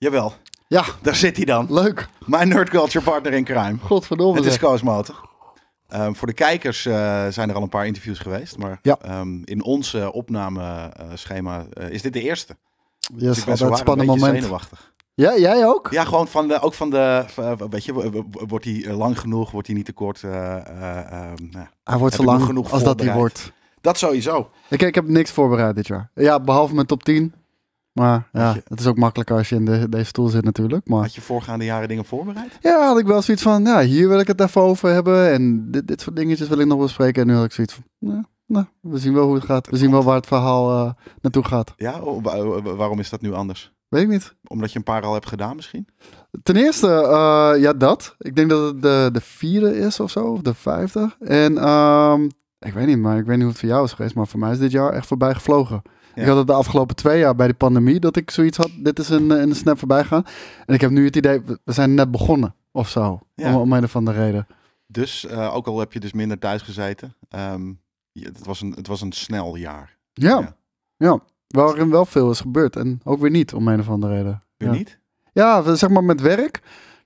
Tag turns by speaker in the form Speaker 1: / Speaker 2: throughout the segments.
Speaker 1: Jawel. Ja. Daar zit hij dan. Leuk. Mijn Nerdculture partner in crime.
Speaker 2: Godverdomme. Het is
Speaker 1: Koosmotor. Ehm, voor de kijkers eh, zijn er al een paar interviews geweest. Maar ehm, in ons opnameschema eh, eh, is dit de eerste.
Speaker 2: Yes, dus ik ben dat spannend moment. zenuwachtig. Ja, jij
Speaker 1: ook? Ja, gewoon van de, ook van de, weet je, wordt hij lang genoeg, wordt hij niet te kort? Ehm,
Speaker 2: nou hij wordt zo lang genoeg als dat hij wordt. Dat sowieso. Ik, ik heb niks voorbereid dit jaar. Ja, behalve mijn top 10. Maar ja, het is ook makkelijker als je in de, deze stoel zit natuurlijk. Maar... Had je voorgaande jaren dingen voorbereid? Ja, had ik wel zoiets van, ja, hier wil ik het even over hebben. En dit, dit soort dingetjes wil ik nog bespreken. En nu had ik zoiets van, ja, nou, we zien wel hoe het gaat. We zien wel waar het verhaal eh, naartoe gaat. Ja, oh, waarom is dat nu anders? Weet ik niet. Omdat je een paar al hebt gedaan misschien? Ten eerste, eh, ja, dat. Ik denk dat het de, de vierde is of zo, of de vijfde. En ehm, ik weet niet, maar ik weet niet hoe het voor jou is geweest. Maar voor mij is dit jaar echt voorbij gevlogen. Ik had het de afgelopen twee jaar bij de pandemie dat ik zoiets had. Dit is een, eh, een snap voorbij gaan. En ik heb nu het idee, we zijn net begonnen of zo. Om, een of andere reden.
Speaker 1: Dus eh, ook al heb je dus minder thuis gezeten, ehm, het, was een, het was een snel jaar.
Speaker 2: Ja, ja. Waarin wel veel is gebeurd en ook weer niet om een of andere reden. Weer niet? Ja, zeg maar met werk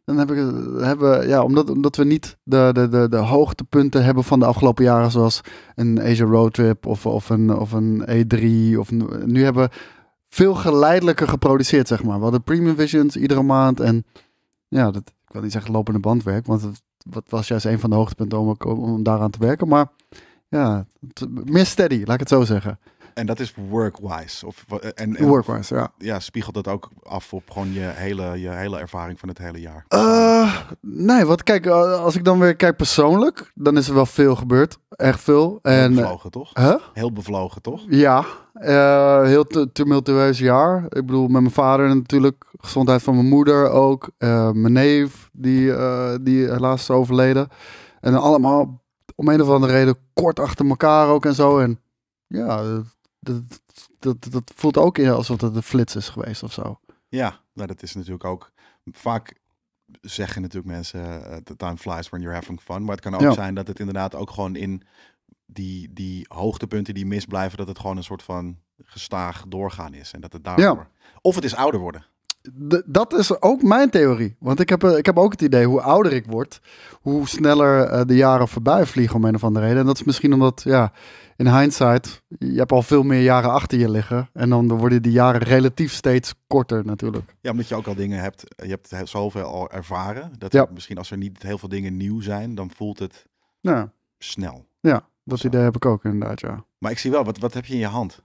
Speaker 2: dan heb ik, hebben, ja, omdat, omdat we niet de, de, de, de hoogtepunten hebben van de afgelopen jaren, zoals een Asia Roadtrip of, of, een, of een E3. Of, nu hebben we veel geleidelijker geproduceerd, zeg maar. We hadden Premium Visions iedere maand en ja, dat, ik wil niet zeggen lopende bandwerk, want het, dat was juist een van de hoogtepunten om, om daaraan te werken. Maar ja, meer steady, laat ik het zo zeggen.
Speaker 1: En dat is workwise. Of, en, workwise, ja. Ja, spiegelt dat ook af op gewoon je hele, je hele ervaring van het hele jaar?
Speaker 2: Eh, nee, wat kijk, eh, als ik dan weer kijk persoonlijk, dan is er wel veel gebeurd. Echt veel. En, heel eh, bevlogen, toch?
Speaker 1: Heel bevlogen, toch?
Speaker 2: Ja. heel tumultueus jaar. Ik bedoel, met mijn vader natuurlijk. Gezondheid van mijn moeder ook. mijn neef, die, die helaas is overleden. En allemaal om een of andere reden kort achter elkaar ook en zo. En ja, dat, dat, dat voelt ook alsof het een flits is geweest of zo.
Speaker 1: Ja, nou dat is natuurlijk ook vaak zeggen natuurlijk mensen uh, the time flies when you're having fun, maar het kan ook zijn dat het inderdaad ook gewoon in die, die hoogtepunten die misblijven, dat het gewoon een soort van gestaag doorgaan is en dat het daarvoor. Ja. Of het is ouder worden
Speaker 2: dat is ook mijn theorie. Want ik heb, eh, ik heb ook het idee, hoe ouder ik word, hoe sneller eh, de jaren voorbij vliegen om een of andere reden. En dat is misschien omdat, ja, in hindsight, je hebt al veel meer jaren achter je liggen. En dan worden die jaren relatief steeds korter natuurlijk.
Speaker 1: Ja, omdat je ook al dingen hebt, je hebt zoveel al ervaren. Dat misschien als er niet heel veel dingen nieuw zijn, dan voelt het snel.
Speaker 2: Ja, dat Zo. idee heb ik ook inderdaad, ja.
Speaker 1: Maar ik zie wel, wat, wat heb je in je hand?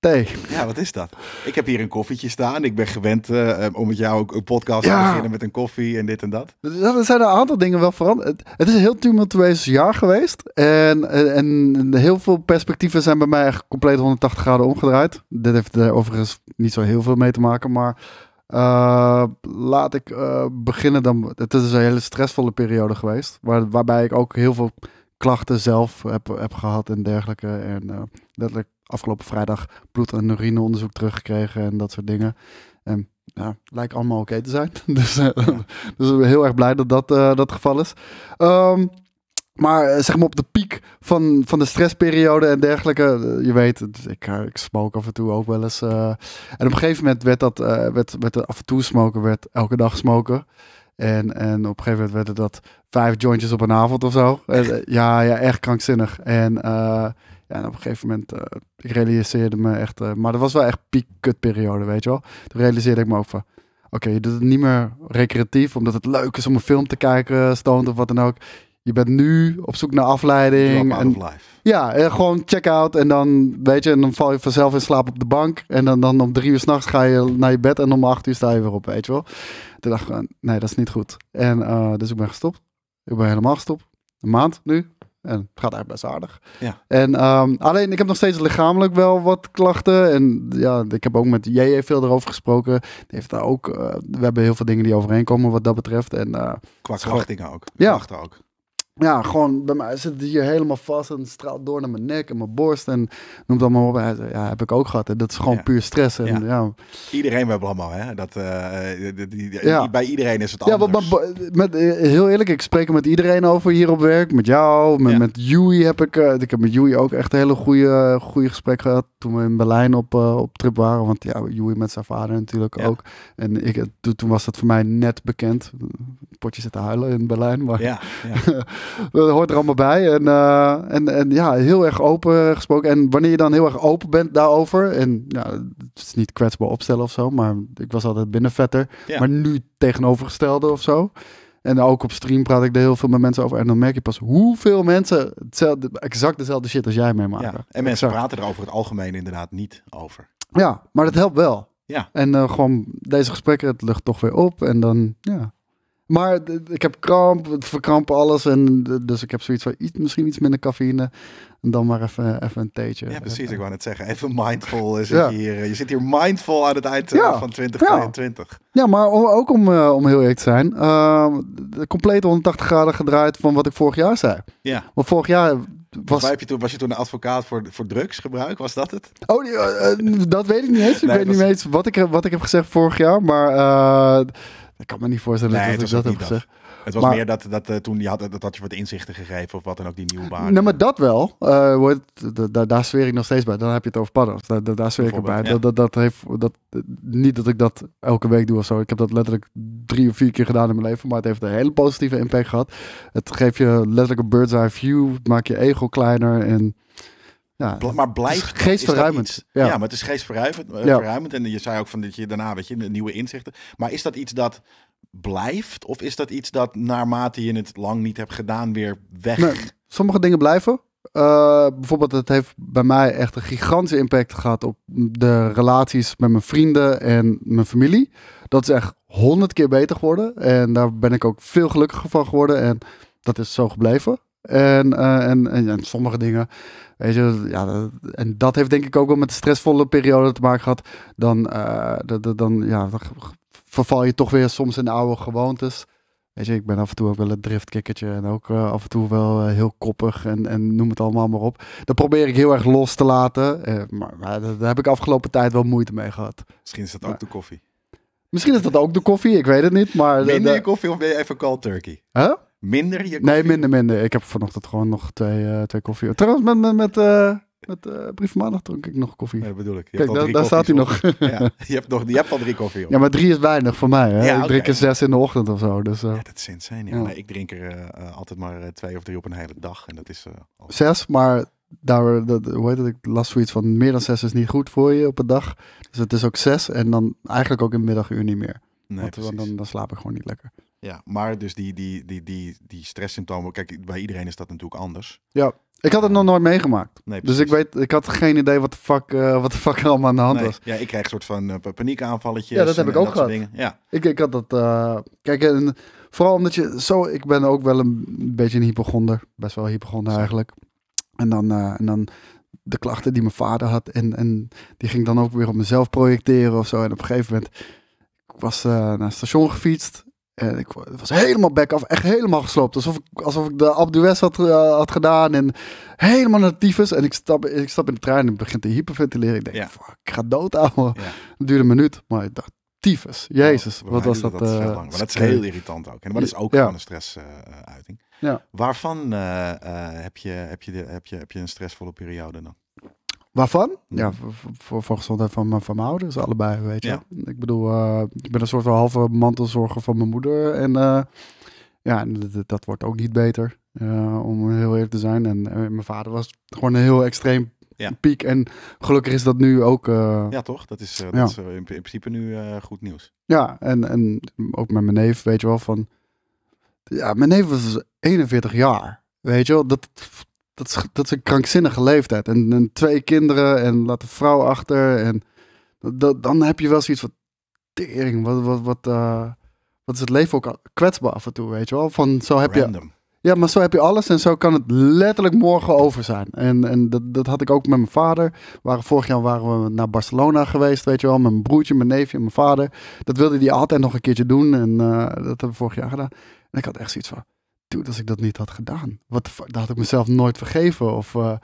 Speaker 1: thee. Ja, wat is dat? Ik heb hier een koffietje staan. Ik ben gewend eh, eh, om met jou ook een podcast te beginnen met een koffie en dit en dus
Speaker 2: dat. Er zijn een aantal dingen wel veranderd. Het, is een heel tumultueus jaar geweest. En, eh, en, heel veel perspectieven zijn bij mij echt compleet 180 graden omgedraaid. Dit heeft er overigens niet zo heel veel mee te maken, maar... laat ik beginnen dan. Het is dus een hele stressvolle periode geweest. Waar, waarbij ik ook heel veel klachten zelf heb, heb gehad en dergelijke. En letterlijk afgelopen vrijdag bloed- en urineonderzoek teruggekregen en dat soort dingen. En ehm, ja, lijkt allemaal oké te zijn. dus, eh, ja. dus heel erg blij dat dat, eh, dat geval is. Ehm, maar eh, zeg maar op de piek van, van de stressperiode en dergelijke. Je weet, ik, ik smoke af en toe ook wel eens. en op een gegeven moment werd dat, uh, werd, werd af en toe smoken, werd elke dag smoken. En, en op een gegeven moment werden dat vijf jointjes op een avond of zo. ja, ja, echt krankzinnig. En ja, en op een gegeven moment, eh, ik realiseerde me echt, eh, maar dat was wel echt piek periode, weet je wel. Toen realiseerde ik me ook van, oké, je doet het niet meer recreatief, omdat het leuk is om een film te kijken, stond of wat dan ook. Je bent nu op zoek naar afleiding. En, ja, eh, gewoon check-out en dan, weet je, en dan val je vanzelf in slaap op de bank. En dan, dan om drie uur s'nachts ga je naar je bed en om acht uur sta je weer op, weet je wel. Toen dacht ik, nee, dat is niet goed. En dus ik ben gestopt. Ik ben helemaal gestopt. Een maand nu, en het gaat eigenlijk best aardig. Ja. En, ehm, alleen, ik heb nog steeds lichamelijk wel wat klachten. En ja, ik heb ook met JJ veel erover gesproken. Die heeft daar ook, eh, we hebben heel veel dingen die overeenkomen wat dat betreft. En, uh, Qua ook. Ja. ook ja, gewoon bij mij zit het hier helemaal vast en straalt door naar mijn nek en mijn borst en noem het allemaal op. Hij ja, heb ik ook gehad. Hè. Dat is gewoon puur stress. En, ja.
Speaker 1: Iedereen met hebben allemaal, hè? Dat, eh, eh, die, Bij iedereen is het
Speaker 2: anders. Ja, maar, met, eh, heel eerlijk, ik spreek er met iedereen over hier op werk. Met jou, met, met Yui heb ik, ik heb met Yui ook echt een hele goede, goede gesprek gehad toen we in Berlijn op, op trip waren. Want ja, Yui met zijn vader natuurlijk ook. En ik, toen was dat voor mij net bekend. Potje zitten huilen in Berlijn, maar... Ja, dat hoort er allemaal bij. En, eh, en, en ja, heel erg open gesproken. En wanneer je dan heel erg open bent daarover. En ja, het is niet kwetsbaar opstellen of zo. Maar ik was altijd binnenvetter. Ja. Maar nu tegenovergestelde of zo. En ook op stream praat ik er heel veel met mensen over. En dan merk je pas hoeveel mensen hetzelfde, exact dezelfde shit als jij meemaken. Ja, en mensen praten
Speaker 1: er over het algemeen inderdaad niet over.
Speaker 2: Ja, maar dat helpt wel. Ja. En eh, gewoon deze gesprekken, het lucht toch weer op. En dan, ja, maar ik heb kramp, het verkramp alles. En, dus ik heb zoiets van iets, misschien iets minder cafeïne. En dan maar even, even een theetje. Ja,
Speaker 1: precies. Ik wou net zeggen. Even mindful zit hier. Je zit hier mindful aan het eind eh, van 2022. Ja.
Speaker 2: ja, maar ook om, eh, om heel eerlijk te zijn. Uh, compleet 180 graden gedraaid van wat ik vorig jaar zei. Ja. Want vorig jaar
Speaker 1: was... Je toen, was je toen een advocaat voor, voor drugsgebruik? Was dat het?
Speaker 2: Oh, eh, dat weet ik niet eens. Ik weet niet eens wat ik, wat ik heb gezegd vorig jaar. Maar ik kan me niet voorstellen dat ik dat heb dat. Het was meer
Speaker 1: dat, dat eh, toen je had, dat had je wat inzichten gegeven of wat dan ook, die nieuwe baan. Nee, maar
Speaker 2: dat wel. wordt, eh, daar zweer ik nog steeds bij. Dan heb je het over paddels. daar zweer ik erbij. Dat, dat, heeft, dat, niet dat ik dat elke week doe of zo. Ik heb dat letterlijk drie of vier keer gedaan in mijn leven. Maar het heeft een hele positieve impact gehad. Het geeft je letterlijk een bird's eye view. Het maakt je ego kleiner en... Nou, maar blijft... Geestverruimend. Ja. ja. maar het is
Speaker 1: geestverruimend. Eh, verruimend. En je zei ook van dat je daarna, weet je, nieuwe inzichten. Maar is dat iets dat blijft? Of is dat iets dat naarmate je het lang niet hebt gedaan weer weg?
Speaker 2: sommige dingen blijven. Eh, bijvoorbeeld, het heeft bij mij echt een gigantische impact gehad op de relaties met mijn vrienden en mijn familie. Dat is echt honderd keer beter geworden. En daar ben ik ook veel gelukkiger van geworden. En dat is zo gebleven. Eh, en, en, en, sommige dingen. Weet je, ja, en dat heeft denk ik ook wel met de stressvolle periode te maken gehad. Dan, eh, dan, ja, dan verval je toch weer soms in oude gewoontes. Weet je, ik ben af en toe ook wel een driftkikkertje en ook eh, af en toe wel heel koppig en, en noem het allemaal maar op. Dat probeer ik heel erg los te laten, maar, daar heb ik afgelopen tijd wel moeite mee gehad. Misschien is dat ook de koffie. Misschien is dat ook de koffie, ik weet het niet. Maar Minder de,
Speaker 1: koffie of ben je even cold turkey? Huh? Minder Nee,
Speaker 2: minder, minder. Ik heb vanochtend gewoon nog twee, uh, twee koffie. Trouwens, met, met, met, eh, met uh, brief maandag dronk ik nog koffie. Nee, bedoel ik. Je Kijk, daar, daar staat hij nog. ja, je, hebt nog. Je hebt al drie
Speaker 1: koffie op. Ja, maar drie is
Speaker 2: weinig voor mij. Hè? Ja, Ik drink er zes in de ochtend of zo. Dus, ja, dat is
Speaker 1: insane. Ja. Nee, ik drink er altijd maar twee of drie op een hele dag. En dat is,
Speaker 2: Zes, maar daar, de, het, ik las zoiets van meer dan zes is niet goed voor je op een dag. Dus het is ook zes en dan eigenlijk ook in middaguur niet meer. Nee, Want, dan, dan slaap ik gewoon niet lekker.
Speaker 1: Ja, maar dus die, die, die, die, die stresssymptomen, kijk, bij iedereen is dat natuurlijk anders.
Speaker 2: Ja, ik had het nog ehm, nooit meegemaakt. dus ik, weet, ik had geen idee wat de fuck, eh, wat de fuck er allemaal aan de hand was.
Speaker 1: Ja, ik kreeg een soort van uh, paniekaanvalletjes. Ja, dat heb en, ik ook gehad. Ja.
Speaker 2: Ik, ik had dat. Eh, kijk, en vooral omdat je zo. Ik ben ook wel een beetje een hypochonder. Best wel hypochonder eigenlijk. En dan, en dan de klachten die mijn vader had. En, en die ging dan ook weer op mezelf projecteren of zo. En op een gegeven moment. Ik was naar het station gefietst. En ik was helemaal back af, echt helemaal gesloopt. Alsof ik, alsof ik de abdues had, had gedaan en helemaal naar tyfus. En ik stap, ik stap in de trein en begint te hyperventileren. Ik denk, ja. fuck, ik ga dood, ouwe. Ja. Het duurde een minuut, maar ik dacht, tyfus, jezus, wat was dat? Dat, eh, Maar dat is heel irritant ook. En dat is ook gewoon een
Speaker 1: stressuiting. Eh, eh, Waarvan heb, je, heb, je heb, je, heb je een stressvolle periode dan?
Speaker 2: Waarvan? Ja, voor, voor, gezondheid van, van mijn ouders, allebei, weet je. Ja. Ik bedoel, eh, ik ben een soort van halve mantelzorger van mijn moeder. En eh, ja, dat, wordt ook niet beter, eh, om heel eerlijk te zijn. En mijn vader was gewoon een heel extreem ja. piek. En gelukkig is dat nu ook... ja, toch? Dat is, dat is
Speaker 1: in, principe nu goed nieuws.
Speaker 2: Ja, en, en ook met mijn neef, weet je wel, van... Ja, mijn neef was 41 dus jaar, weet je wel. Dat, dat is, dat is een krankzinnige leeftijd. En, twee kinderen en laat de vrouw achter. En dat, dan heb je wel zoiets van, tering, wat, wat, wat, eh, wat is het leven ook kwetsbaar af en toe, weet je wel? Van, zo heb Random. je... Ja, maar zo heb je alles en zo kan het letterlijk morgen over zijn. En, en dat, dat had ik ook met mijn vader. Waren, vorig jaar waren we naar Barcelona geweest, weet je wel. Met mijn broertje, mijn neefje en mijn vader. Dat wilde hij altijd nog een keertje doen. En eh, dat hebben we vorig jaar gedaan. En ik had echt zoiets van dude, als ik dat niet had gedaan. Wat, dat had ik mezelf nooit vergeven. Of, eh,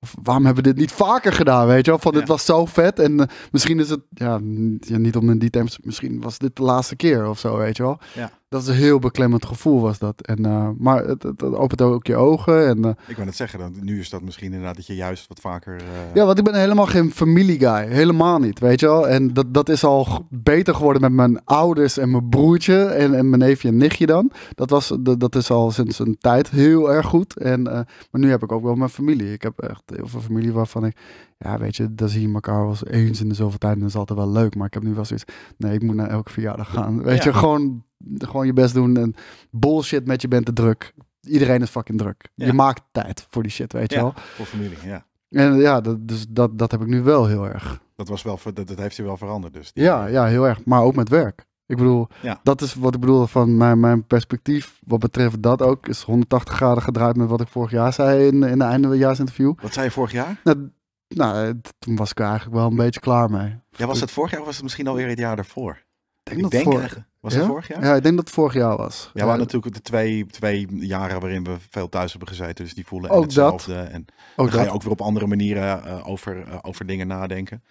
Speaker 2: of waarom hebben we dit niet vaker gedaan, weet je wel? Van, dit was zo vet. En eh, misschien is het, ja, niet om in die tijd, misschien was dit de laatste keer of zo, weet je wel? Ja dat is een heel beklemmend gevoel was dat. En, eh, maar het, opent ook je ogen. En, eh,
Speaker 1: ik wil net zeggen, dan, nu is dat misschien inderdaad dat je juist wat vaker... Eh, ja,
Speaker 2: want ik ben helemaal geen familie guy. Helemaal niet, weet je wel. En dat, dat is al beter geworden met mijn ouders en mijn broertje en, en mijn neefje en nichtje dan. Dat, was, dat, dat is al sinds een tijd heel erg goed. En, maar nu heb ik ook wel mijn familie. Ik heb echt heel veel familie waarvan ik... Ja, weet je, dan zie je elkaar wel eens in de zoveel tijd en dat is altijd wel leuk. Maar ik heb nu wel zoiets... Nee, ik moet naar elke verjaardag gaan. Weet je, gewoon gewoon je best doen en bullshit met je bent te druk. Iedereen is fucking druk. Je maakt tijd voor die shit, weet je wel. Voor familie, ja. En ja, dat, dus dat, dat heb ik nu wel heel erg.
Speaker 1: Dat, was wel, dat, dat heeft je wel veranderd dus. Ja,
Speaker 2: ja, heel erg. Maar ook met werk. Ik bedoel, dat is wat ik bedoel van mijn, mijn perspectief. Wat betreft dat ook, is 180 graden gedraaid met wat ik vorig jaar zei in, in de eindejaarsinterview.
Speaker 1: Wat zei je vorig jaar?
Speaker 2: Nou, nou, toen was ik er eigenlijk wel een beetje klaar mee.
Speaker 1: Ja, was het vorig jaar of was het misschien alweer het jaar daarvoor? Denk ik dat denk voor, was ja? vorig jaar? Ja,
Speaker 2: ik denk dat het vorig jaar was. Ja, maar
Speaker 1: natuurlijk de twee, twee jaren waarin we veel thuis hebben gezeten. Dus die voelen ook hetzelfde. Dat. En ook dan ga je ook weer op andere manieren eh, over, eh, over dingen nadenken.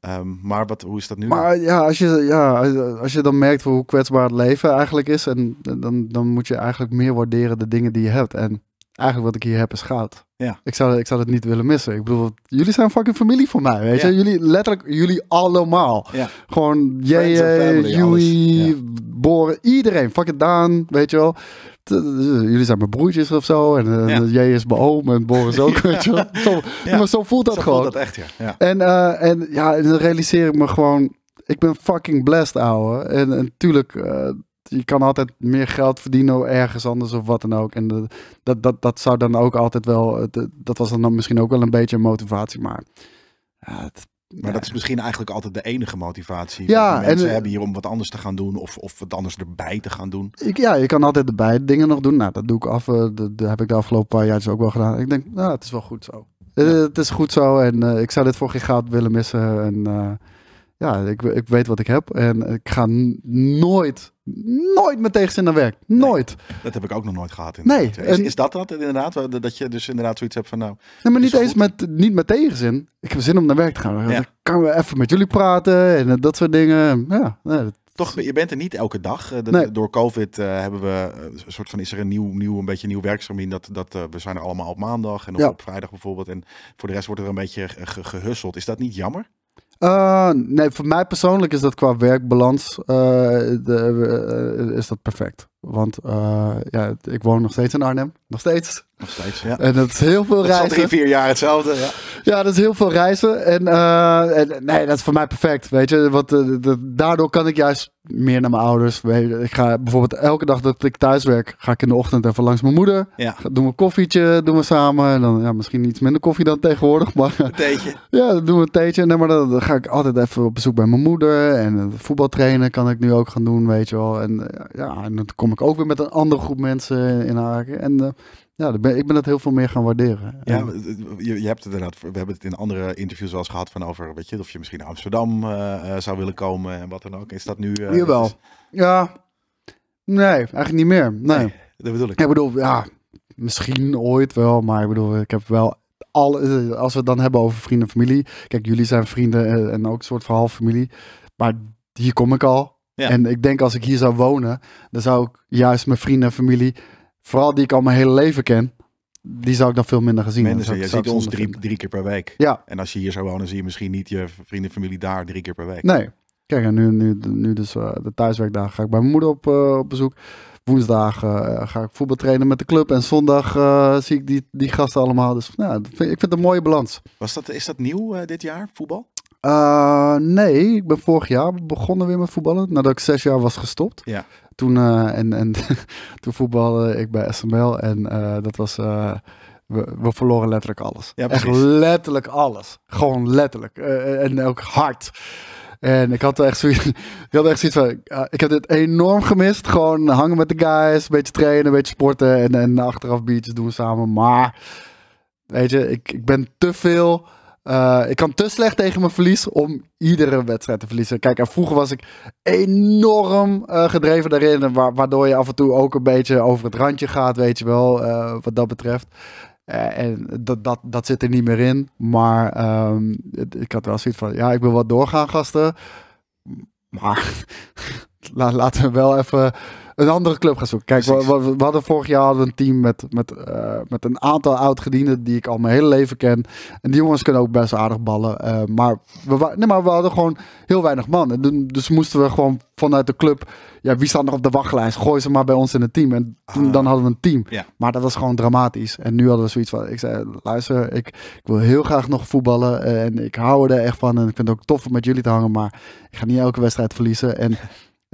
Speaker 1: Ehm, maar wat, hoe is dat nu? Maar
Speaker 2: ja als, je, ja, als je dan merkt hoe kwetsbaar het leven eigenlijk is, en dan, dan moet je eigenlijk meer waarderen de dingen die je hebt. En eigenlijk wat ik hier heb is goud. Ja. Ik, zou, ik zou het niet willen missen. Ik bedoel, jullie zijn fucking familie voor mij, weet je. Jullie, letterlijk, jullie allemaal. Ja. Gewoon jij, jullie, eh, ja. Boren, iedereen. Fucking Daan, weet je wel. Jullie zijn mijn broertjes of zo. En, jij is mijn oom en is ook, weet je Zo, Maar zo voelt dat zo gewoon. Voelt dat echt, ja. En, uh, en ja, dan realiseer ik me gewoon... Ik ben fucking blessed, ouwe. En natuurlijk, je kan altijd meer geld verdienen ergens anders of wat dan ook. En dat, dat, dat zou dan ook altijd wel, dat was dan, misschien ook wel een beetje een motivatie, maar maar
Speaker 1: dat is misschien eigenlijk altijd de enige motivatie. Ja, die mensen eh, hebben hier om wat anders te gaan doen of, of wat anders erbij te gaan doen.
Speaker 2: ja, je kan altijd erbij dingen nog doen. Nou, dat doe ik af. Uh, dat, heb ik de afgelopen paar jaar dus ook wel gedaan. Ik denk, nou, het is wel goed zo. Eh, het is goed zo en ik zou dit voor geen geld willen missen. En ja, ik, ik weet wat ik heb. En ik ga nooit, nooit met tegenzin naar werk. Nooit. dat heb ik ook nog nooit gehad. in Nee. is,
Speaker 1: dat dat inderdaad? Dat je dus inderdaad zoiets hebt van nou...
Speaker 2: Nee, maar niet eens met, niet met tegenzin. Ik heb zin om naar werk te gaan. Ja. Dan kan we even met jullie praten en dat soort dingen. Ja,
Speaker 1: toch, je bent er niet elke dag. Eh, door COVID eh, hebben we eh, een soort van is er een nieuw, nieuw een beetje nieuw werkstermin. Dat, dat we zijn er allemaal op maandag en op, op, vrijdag bijvoorbeeld. En voor de rest wordt er een beetje ge gehusseld. Is dat niet jammer?
Speaker 2: Uh, nee, voor mij persoonlijk is dat qua werkbalans eh, de, eh, is dat perfect. Want eh, ja, ik woon nog steeds in Arnhem. Nog steeds.
Speaker 1: Nog steeds, ja. En dat is heel veel reizen. reizen. drie, vier jaar hetzelfde, ja.
Speaker 2: ja. dat is heel veel reizen. En, eh, nee, dat is voor mij perfect, weet je. Want eh, daardoor kan ik juist meer naar mijn ouders. Ik ga bijvoorbeeld elke dag dat ik thuis werk, ga ik in de ochtend even langs mijn moeder. Ja. Doen we een koffietje, doen we samen. En dan, ja, misschien iets minder koffie dan tegenwoordig, maar... Een theetje. ja, dan doen we een theetje. Nee, maar dan, ga ik altijd even op bezoek bij mijn moeder. En voetbaltrainen kan ik nu ook gaan doen, weet je wel. En ja, en dan kom ik ook weer met een andere groep mensen in haken. En uh, ja, ik ben dat heel veel meer gaan waarderen. Ja,
Speaker 1: je, je hebt het inderdaad, we hebben het in andere interviews wel eens gehad van over, weet je, of je misschien naar Amsterdam eh, eh, zou willen komen en wat dan ook. Is dat nu... Uh, Jawel.
Speaker 2: Ja. Nee, eigenlijk niet meer. Nee. dat bedoel ik. Ik bedoel, ja, misschien ooit wel, maar ik bedoel, ik heb wel alle, als we het dan hebben over vrienden en familie. Kijk, jullie zijn vrienden en ook een soort van half familie. Maar hier kom ik al. En ik denk als ik hier zou wonen, dan zou ik juist mijn vrienden en familie, vooral die ik al mijn hele leven ken, die zou ik dan veel minder gezien hebben. Je ziet ons drie,
Speaker 1: drie keer per week. Ja. En als je hier zou wonen, zie je misschien niet je vrienden en familie daar drie keer per week. Nee.
Speaker 2: Kijk, nu, nu, nu dus eh, de thuiswerkdagen ga ik bij mijn moeder op, eh, op bezoek. Woensdag eh, ga ik voetbal trainen met de club. En zondag zie ik die, die gasten allemaal. Dus nou, ik vind het een mooie balans.
Speaker 1: Was dat, is dat nieuw dit jaar, voetbal?
Speaker 2: Eh, nee, ik ben vorig jaar begonnen weer met voetballen. Nadat ik zes jaar was gestopt. Ja. Toen, eh, en, en toen voetbalde ik bij SML. En eh, dat was... We, we, verloren letterlijk alles. Ja, Echt letterlijk alles. Gewoon letterlijk. en ook hard. En ik had echt zoiets, ik had echt zoiets van, ik heb dit enorm gemist. Gewoon hangen met de guys, een beetje trainen, een beetje sporten en, en achteraf biertjes doen samen. Maar, weet je, ik, ik ben te veel eh, ik kan te slecht tegen mijn verlies om iedere wedstrijd te verliezen. Kijk, en vroeger was ik enorm eh, gedreven daarin. waardoor je af en toe ook een beetje over het randje gaat, weet je wel, eh, wat dat betreft. en dat, dat, dat zit er niet meer in. Maar ehm, ik had wel zoiets van, ja, ik wil wat doorgaan, gasten. Maar laten we wel even een andere club gaan zoeken. Kijk, we, hadden vorig jaar hadden we een team met, met, eh, met een aantal oud-gedienden die ik al mijn hele leven ken. En die jongens kunnen ook best aardig ballen. Eh, maar, we, nee, maar we hadden gewoon heel weinig man. dus moesten we gewoon vanuit de club. Ja, wie staat nog op de wachtlijst? Gooi ze maar bij ons in het team. En toen, ah. dan hadden we een team. Maar dat was gewoon dramatisch. En nu hadden we zoiets van: ik zei, luister, ik, ik wil heel graag nog voetballen. Eh, en ik hou er echt van. En ik vind het ook tof om met jullie te hangen. Maar ik ga niet elke wedstrijd verliezen. En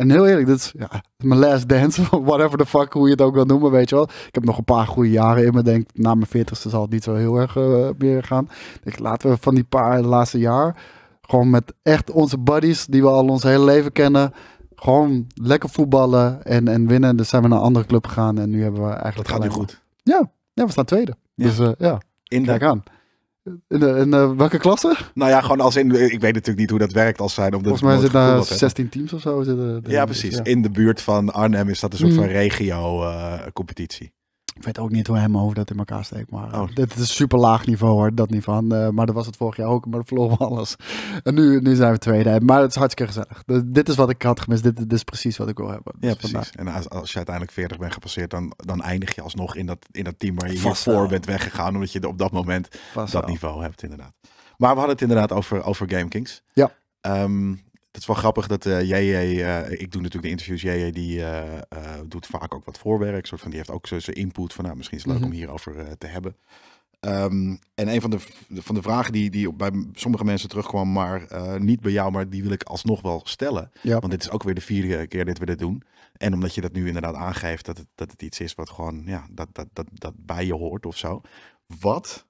Speaker 2: En heel eerlijk, dit is ja, mijn last dance, whatever the fuck, hoe je het ook wil noemen, weet je wel. Ik heb nog een paar goede jaren in me, denk na mijn veertigste zal het niet zo heel erg eh, meer gaan. Denk, laten we van die paar laatste jaar, gewoon met echt onze buddies die we al ons hele leven kennen, gewoon lekker voetballen en, en winnen. Dus zijn we naar een andere club gegaan en nu hebben we eigenlijk... Het gaat nu goed. Ja, ja, we staan tweede. Dus eh, ja, in kijk aan. In, welke
Speaker 1: klasse? Nou ja, gewoon als in. Ik weet natuurlijk niet hoe dat werkt als zij. Volgens mij zitten daar 16
Speaker 2: teams of zo. ja, precies. In
Speaker 1: de buurt van Arnhem is dat een dus soort van hmm. regio-competitie. Eh,
Speaker 2: ik weet ook niet hoe hem over dat in elkaar steekt. Maar oh. Eh, dit is super laag niveau hoor, dat niet van. Eh, maar dat was het vorig jaar ook, maar dat verloren alles. En nu, nu zijn we tweede. Maar het is hartstikke gezellig. Dus dit is wat ik had gemist. Dit, is precies wat ik wil hebben. ja, dus precies. En
Speaker 1: als, als, je uiteindelijk 40 bent gepasseerd, dan, dan eindig je alsnog in dat, in dat team waar je hiervoor voor bent weggegaan. Omdat je op dat moment dat niveau hebt, inderdaad. Maar we hadden het inderdaad over, over Game Kings. Ja. Ehm, het is wel grappig dat jij, eh, eh, ik doe natuurlijk de interviews, jij die eh, doet vaak ook wat voorwerk, soort van, die heeft ook zijn input van, nou, misschien is het leuk mhm. om hierover te hebben. Ehm, en een van de, van de vragen die, die bij sommige mensen terugkwam, maar niet bij jou, maar die wil ik alsnog wel stellen. Ja. Want dit is ook weer de vierde keer dat we dit doen. En omdat je dat nu inderdaad aangeeft, dat het, dat het iets is wat gewoon, ja, dat, dat, dat, dat bij je hoort of zo. Wat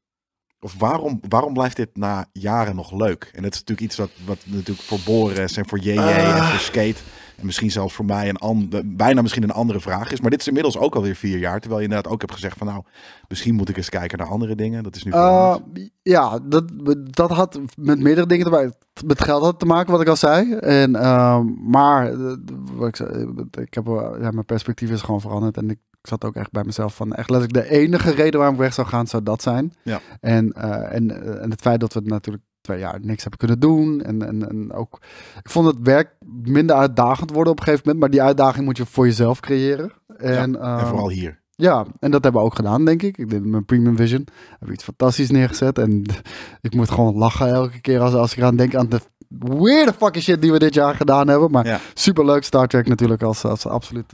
Speaker 1: of waarom, waarom blijft dit na jaren nog leuk? En dat is natuurlijk iets wat, wat natuurlijk voor Boris en voor JJ en ah. voor Skate... en misschien zelfs voor mij een ander, bijna misschien een andere vraag is. Maar dit is inmiddels ook alweer vier jaar. Terwijl je inderdaad ook hebt gezegd van nou, misschien moet ik eens kijken
Speaker 2: naar andere dingen. Dat is nu eh, Ja, dat, dat had met meerdere dingen erbij. Met geld had te maken, wat ik al zei. En, ehm, maar eh, wat ik, zei, ik heb, ja, mijn perspectief is gewoon veranderd. En ik ik zat ook echt bij mezelf van echt ik de enige reden waarom ik weg zou gaan zou dat zijn. Ja. En, eh, en, eh, en het feit dat we natuurlijk twee jaar niks hebben kunnen doen. En, en, en ook, ik vond het werk minder uitdagend worden op een gegeven moment. Maar die uitdaging moet je voor jezelf creëren. En, ja, eh, vooral hier. Ja, en dat hebben we ook gedaan, denk ik. Ik deed mijn Premium Vision. Heb iets fantastisch neergezet. En ik moet gewoon lachen elke keer als, als ik eraan denk aan de weirde fucking shit die we dit jaar gedaan hebben. Maar super leuk Star Trek natuurlijk als, als absoluut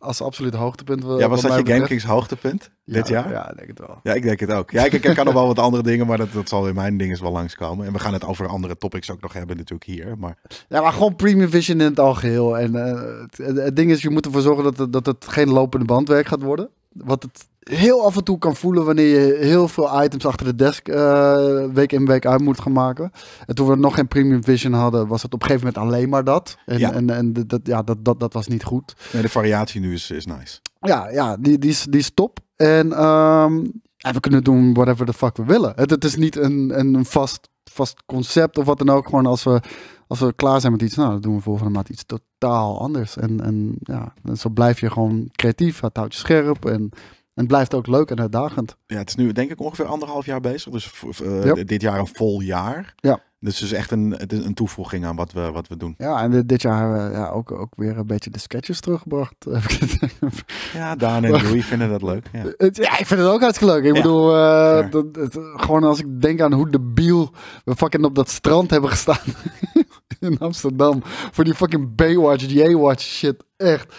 Speaker 2: als absoluut eh, hoogtepunt. Ja, was dat je GameKings hoogtepunt dit jaar? Ja, ik denk het wel. Ja, ik denk het ook. Ja, ik, ik kan nog wel
Speaker 1: wat andere dingen, maar dat, dat zal in mijn ding is wel langskomen. En we gaan het over andere topics ook nog hebben natuurlijk hier. Maar...
Speaker 2: Ja, maar gewoon Premium Vision in het algeheel. En eh, het, ding is, je moet ervoor zorgen dat dat het geen lopende bandwerk gaat worden. Wat het heel af en toe kan voelen wanneer je heel veel items achter de desk eh, week in week uit moet gaan maken. En toen we nog geen Premium Vision hadden, was het op een gegeven moment alleen maar dat. En, en, en dat, ja, dat, dat, dat was niet goed. Nee,
Speaker 1: de variatie nu is, is nice.
Speaker 2: Ja, ja die, die, is, die is top. En, ehm, we kunnen doen whatever the fuck we willen. Het, het is niet een, een vast, vast concept of wat dan ook. Gewoon als we als we klaar zijn met iets, nou, dan doen we volgende maand iets totaal anders. En, en ja, zo blijf je gewoon creatief, het houdt je scherp en en het blijft ook leuk en uitdagend. Ja, het is
Speaker 1: nu denk ik ongeveer anderhalf jaar bezig. Dus eh, dit jaar een vol jaar. Ja. Dus het is echt een, het is een toevoeging aan wat we, wat we doen.
Speaker 2: Ja, en dit jaar hebben eh, we ja, ook, ook weer een beetje de sketches teruggebracht.
Speaker 1: ja, Daan en Louis vinden dat leuk. Ja.
Speaker 2: ja. ik vind het ook hartstikke leuk. Ik bedoel, eh, gewoon als ik denk aan hoe de biel we fucking op dat strand hebben gestaan in Amsterdam. Voor die fucking Baywatch, die watch shit. Echt.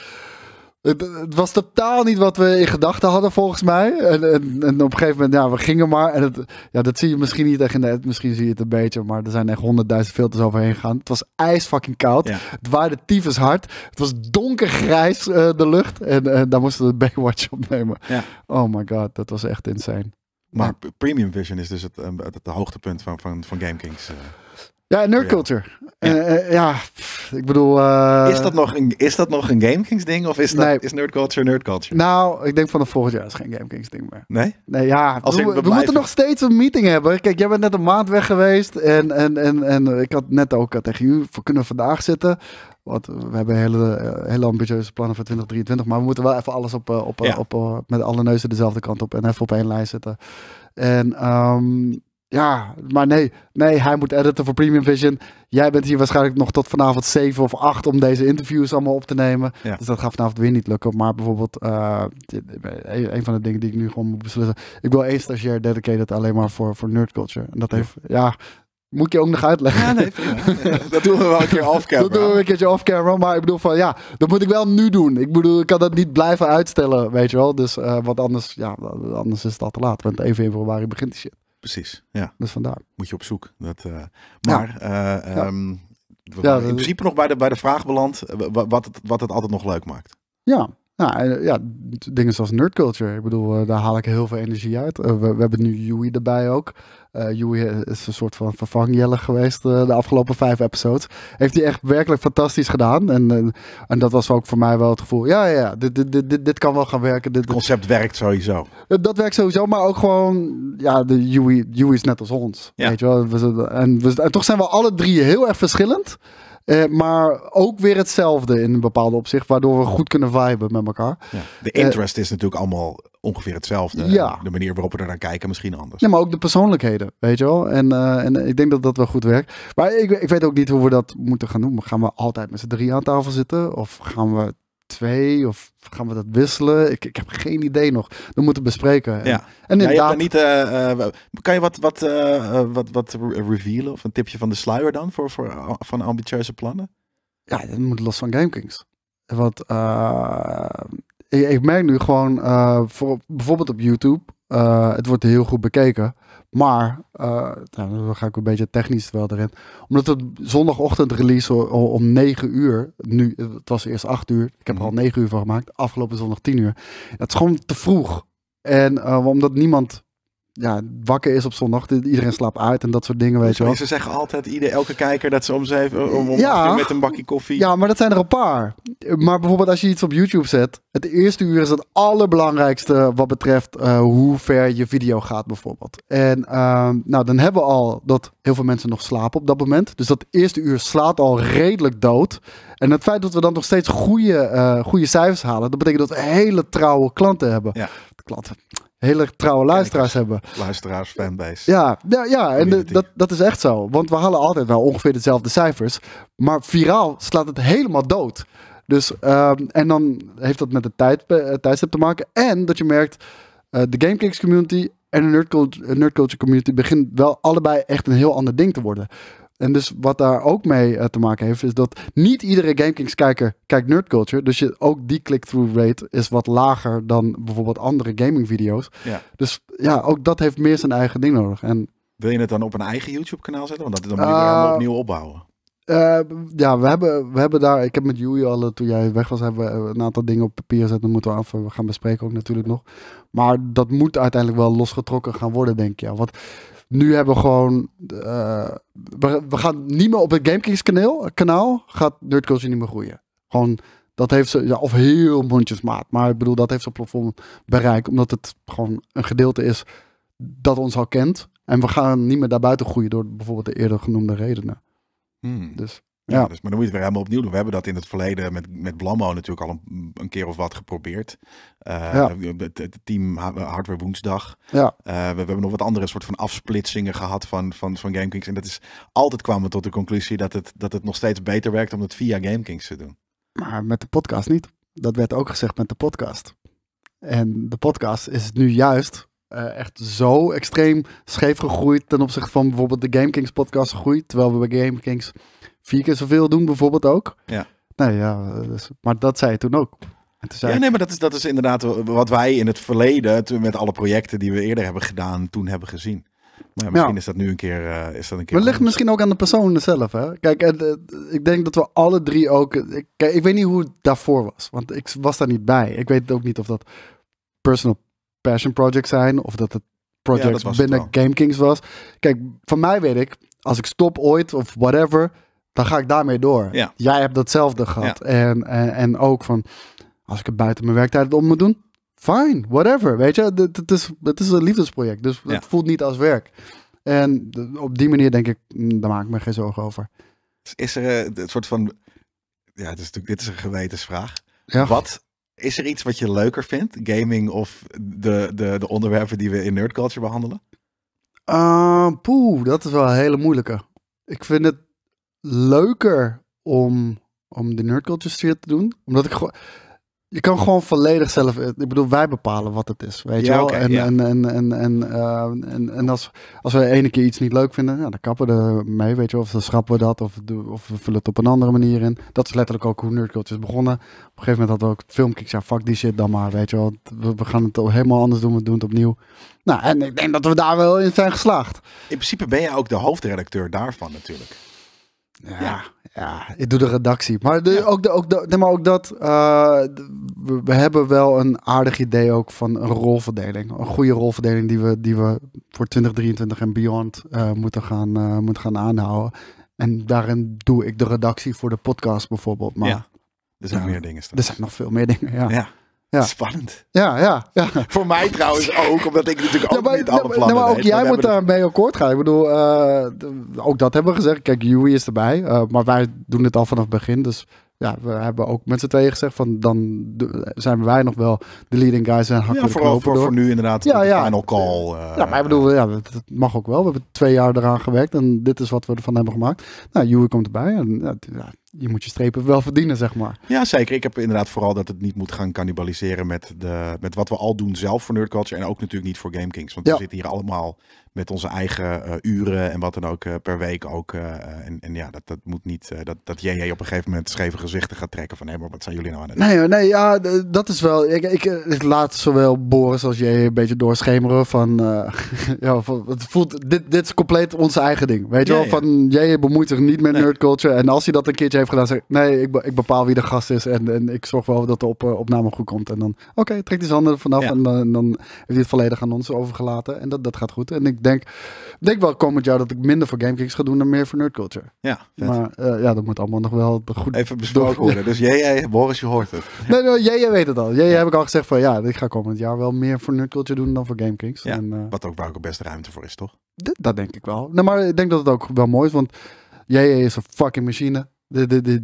Speaker 2: Het, het, was totaal niet wat we in gedachten hadden, volgens mij. En, en, op een gegeven moment, ja, we gingen maar. En het, ja, dat zie je misschien niet echt in de Misschien zie je het een beetje, maar er zijn echt honderdduizend filters overheen gegaan. Het was ijs fucking koud. Ja. Het waarde tyfus hard. Het was donkergrijs, eh, de lucht. En daar moesten we de Baywatch opnemen. Oh my god, dat was echt insane.
Speaker 1: Maar, Premium Vision is dus eh, het, het, hoogtepunt van, van, van Game Kings. Eh.
Speaker 2: Ja, nerdculture. Ja. Eh, eh, ja. ik bedoel... Eh, is, dat
Speaker 1: nog een, is dat nog een GameKings ding? Of is, dat, is nerdculture nerdculture?
Speaker 2: Nou, ik denk vanaf volgend jaar is geen GameKings ding meer. Nee? Nee, ja. we, moeten nog steeds een meeting hebben. Kijk, jij bent net een maand weg geweest. En, en, en, en ik had net ook tegen u, we kunnen vandaag zitten. Want we hebben hele, hele ambitieuze plannen voor 2023. Maar we moeten wel even alles op, op, op, met alle neuzen dezelfde kant op. En even op één lijn zetten. En... Ehm, ja, maar nee, nee, hij moet editen voor Premium Vision. Jij bent hier waarschijnlijk nog tot vanavond 7 of 8 om deze interviews allemaal op te nemen. Dus dat gaat vanavond weer niet lukken. Maar bijvoorbeeld, eh, een van de dingen die ik nu gewoon moet beslissen. Ik wil één stagiair dedicated alleen maar voor, voor nerd culture. En dat heeft, ja, moet ik je ook nog uitleggen? Ja, nee, dat doen we wel een keer off-camera. Dat doen we een keertje off-camera. Maar ik bedoel van, ja, dat moet ik wel nu doen. Ik bedoel, ik kan dat niet blijven uitstellen, weet je wel. Dus, eh, wat anders, ja, anders is het al te laat. Want 1 februari begint die shit
Speaker 1: precies. Ja. Dus vandaar. Moet je op zoek. Dat, eh, maar eh, ja. Uh, in principe nog bij de, bij de vraag beland eh, wat het, wat het altijd nog leuk maakt.
Speaker 2: Ja, nou, ja, dingen zoals nerdculture. Ik bedoel, daar haal ik heel veel energie uit. we, hebben nu Yui erbij ook. Uh, eh, Joey is een soort van vervangjelle geweest eh, de afgelopen vijf episodes. Heeft hij echt werkelijk fantastisch gedaan. En, eh, en dat was ook voor mij wel het gevoel. Ja, ja, ja dit, dit, dit, dit kan wel gaan werken. Dit, het concept werkt sowieso. Dat werkt sowieso, maar ook gewoon... Ja, de Joey, Joey is net als ons. Ja. Weet je wel? En, en toch zijn we alle drie heel erg verschillend. maar ook weer hetzelfde in een bepaalde opzicht, waardoor we goed kunnen viben met elkaar.
Speaker 1: De interest is natuurlijk allemaal ongeveer hetzelfde. Ja. De manier waarop we er naar kijken misschien anders.
Speaker 2: Ja, maar ook de persoonlijkheden, weet je wel. En, eh, en eh, ik denk dat dat wel goed werkt. Maar ik, ik weet ook niet hoe we dat moeten gaan doen. Gaan we altijd met z'n drie aan tafel zitten? Of gaan we twee? Of gaan we dat wisselen? Ik, ik heb geen idee nog. We moeten bespreken. ja. En inderdaad... Ja, niet,
Speaker 1: eh, kan je wat, wat, wat, wat revealen of een tipje van de sluier dan voor,
Speaker 2: voor van ambitieuze plannen? Ja, dat moet los van GameKings. Want ik merk nu gewoon, eh, voor, bijvoorbeeld op YouTube, eh, het wordt heel goed bekeken. Maar, eh, nou, dan ga ik een beetje technisch wel erin. Omdat het zondagochtend release om 9 uur, nu, het was eerst 8 uur, ik heb er al 9 mhm. uur van gemaakt, afgelopen zondag 10 uur. Het is gewoon te vroeg. En omdat niemand ja, wakker is op zondag. Iedereen slaapt uit en dat soort dingen, weet je wel. Ze
Speaker 1: zeggen altijd, ieder, elke kijker, dat ze om zeven om, om ja, met een bakje koffie... Ja,
Speaker 2: maar dat zijn er een paar. Maar bijvoorbeeld als je iets op YouTube zet... het eerste uur is het allerbelangrijkste wat betreft eh, hoe ver je video gaat bijvoorbeeld. En ehm, nou, dan hebben we al dat heel veel mensen nog slapen op dat moment. Dus dat eerste uur slaat al redelijk dood. En het feit dat we dan nog steeds goede, eh, goede cijfers halen... dat betekent dat we hele trouwe klanten hebben. Ja. Klanten hele trouwe luisteraars hebben.
Speaker 1: Luisteraars, fanbase.
Speaker 2: Ja, ja, en dat, dat is echt zo. Want we halen altijd wel ongeveer dezelfde cijfers. Maar viraal slaat het helemaal dood. Dus, ehm, en dan heeft dat met de tijd, uh, tijdstip te maken. En dat je merkt, eh, de GameKings community en de nerd culture, community begint wel allebei echt een heel ander ding te worden. En dus wat daar ook mee eh, te maken heeft, is dat niet iedere GameKings kijker kijkt nerdculture. Dus je, ook die click-through rate is wat lager dan bijvoorbeeld andere gaming video's. Ja. Dus ja, ook dat heeft meer zijn eigen ding nodig. En,
Speaker 1: Wil je het dan op een eigen YouTube kanaal zetten? Want dat, dan moet je eh, weer opnieuw opbouwen.
Speaker 2: Uh, ja, we hebben, we hebben daar. Ik heb met Joey al, toen jij weg was, hebben we een aantal dingen op papier gezet. Dan moeten we af we gaan bespreken ook natuurlijk nog. Maar dat moet uiteindelijk wel losgetrokken gaan worden, denk ik. Ja. Want nu hebben we gewoon. Eh, we, gaan niet meer op het GameKings kanaal, kanaal gaat Nerdculture niet meer groeien. Gewoon, dat heeft ze. of heel mondjesmaat. Maar ik bedoel, dat heeft ze plafond bereikt. Omdat het gewoon een gedeelte is dat ons al kent. En we gaan niet meer daarbuiten groeien door bijvoorbeeld de eerder genoemde redenen. Hmm. Dus. Ja. dus,
Speaker 1: maar dan moet je het weer helemaal opnieuw doen. We hebben dat in het verleden met, met Blammo natuurlijk al een, keer of wat geprobeerd. Uh, ja. het, team Hardware Woensdag. Ja. Eh, we, hebben nog wat andere soort van afsplitsingen gehad van, van, van GameKings. En dat is altijd kwamen we tot de conclusie
Speaker 2: dat het, dat het nog steeds beter werkt om het via GameKings te doen. Maar met de podcast niet. Dat werd ook gezegd met de podcast. En de podcast is nu juist eh, echt zo extreem scheef gegroeid ten opzichte van bijvoorbeeld de GameKings podcast gegroeid. Terwijl we bij GameKings vier keer zoveel doen bijvoorbeeld ook. Ja. Nou ja, maar dat zei je toen ook. En toen zei ja, nee,
Speaker 1: maar dat is, dat is inderdaad wat wij in het verleden, toen met alle projecten die we eerder hebben gedaan, toen hebben gezien. Maar misschien is dat nu een keer. Uh, is dat een keer maar ligt
Speaker 2: misschien ook aan de personen zelf. Hè? Kijk, eh, ik denk dat we alle drie ook. Ik, ik weet niet hoe het daarvoor was, want ik was daar niet bij. Ik weet ook niet of dat personal passion projects zijn of dat het project binnen Game Kings was. Kijk, van mij weet ik, als ik stop ooit of whatever, dan ga ik daarmee door. Ja. Jij hebt datzelfde gehad. En, en, en, ook van, als ik het buiten mijn werktijd om moet doen, fine, whatever. Weet je, het, is, het is een liefdesproject, dus het voelt niet als werk. En op die manier denk ik, mm, daar maak ik me geen zorgen over.
Speaker 1: Dus is er eh, het een soort van, ja, het is natuurlijk, dit is een gewetensvraag. Ja. Wat is er iets wat je leuker vindt? Gaming of de, de, de onderwerpen die we in nerdculture
Speaker 2: behandelen? Eh, poeh, dat is wel een hele moeilijke. Ik vind het leuker om, om de nerdculture te doen. Omdat ik gewoon... Je kan gewoon volledig zelf. Ik bedoel, wij bepalen wat het is. Weet je wel? en, en, en, en, en, eh, en, en, als, als we de ene keer iets niet leuk vinden, ja, dan kappen we er mee. Weet je, of dan schrappen we dat. Of, of we vullen het op een andere manier in. Dat is letterlijk ook hoe Nerdcult is begonnen. Op een gegeven moment hadden we ook het filmpje. Ik zei, fuck die shit dan maar. Weet je wel? We, we gaan het helemaal anders doen. We doen het opnieuw. Nou, en ik
Speaker 1: denk dat we daar wel in zijn geslaagd. In principe ben jij ook de hoofdredacteur daarvan natuurlijk.
Speaker 2: Ja, ja, ik doe de redactie. Maar, de, ook, de, ook, de, maar ook dat, eh, we, we, hebben wel een aardig idee ook van een rolverdeling. Een goede rolverdeling die we, die we voor 2023 en beyond eh, moeten, gaan, eh, moeten gaan aanhouden. En daarin doe ik de redactie voor de podcast bijvoorbeeld. Maar, Er zijn meer dingen. Er zijn nog veel meer dingen, ja. Ja. Spannend. Ja,
Speaker 1: ja, ja. Voor mij trouwens ook, omdat ik natuurlijk altijd ja, maar, niet alle plannen ja, maar ook jij moet
Speaker 2: daarmee akkoord gaan. Ik bedoel, eh, ook dat hebben we gezegd. Kijk, Yui is erbij, eh, maar wij doen het al vanaf het begin. Dus ja, we hebben ook met z'n tweeën gezegd van dan zijn wij nog wel de leading guys en hakken ja, vooral voor, voor
Speaker 1: nu inderdaad ja, ja. final call. Eh.
Speaker 2: ja, maar ik bedoel, ja, dat mag ook wel. We hebben twee jaar eraan gewerkt en dit is wat we ervan hebben gemaakt. Nou, Yui komt erbij en ja, je moet je strepen wel verdienen, zeg maar.
Speaker 1: Ja, zeker. Ik heb inderdaad vooral dat het niet moet gaan cannibaliseren met, de, met wat we al doen zelf voor Nerd Culture. En ook natuurlijk niet voor Game Kings. Want ja. we zitten hier allemaal met onze eigen eh, uren en wat dan ook eh, per week ook. Eh, en, en, ja, dat, dat moet niet dat, dat jij op een gegeven moment scheve gezichten gaat trekken van hé, maar wat zijn jullie nou aan
Speaker 2: het Nee, nee ja, dat is wel. Ik, ik, laat zowel Boris als jij een beetje doorschemeren van, ja, het voelt, dit, dit is compleet onze eigen ding. Weet je wel, van jij bemoeit zich niet met nee. nerd culture. En als hij dat een keertje heeft heeft gedaan, zegt nee, ik, ik bepaal wie de gast is en, en ik zorg wel dat de op, eh, opname goed komt. En dan, oké, okay, trek die handen vanaf en, eh, en, dan heeft hij het volledig aan ons overgelaten en dat, dat gaat goed. En ik denk, denk wel komend jaar dat ik minder voor Gamekicks ga doen dan meer voor Nerd Culture. Ja, vet. Maar eh, ja, dat moet allemaal nog wel goed Even besproken worden.
Speaker 1: Dus jij, jij, Boris, je hoort het.
Speaker 2: Nee, nee jij, jij weet het al. Jij, heb ik al gezegd van, ja, ik ga komend jaar wel meer voor Nerd Culture doen dan voor Gamekicks. Ja,
Speaker 1: en, wat ook waar ook best ruimte voor is, toch?
Speaker 2: Dat denk ik wel. Nee, maar ik denk dat het ook wel mooi is, want jij is een fucking machine. De, de,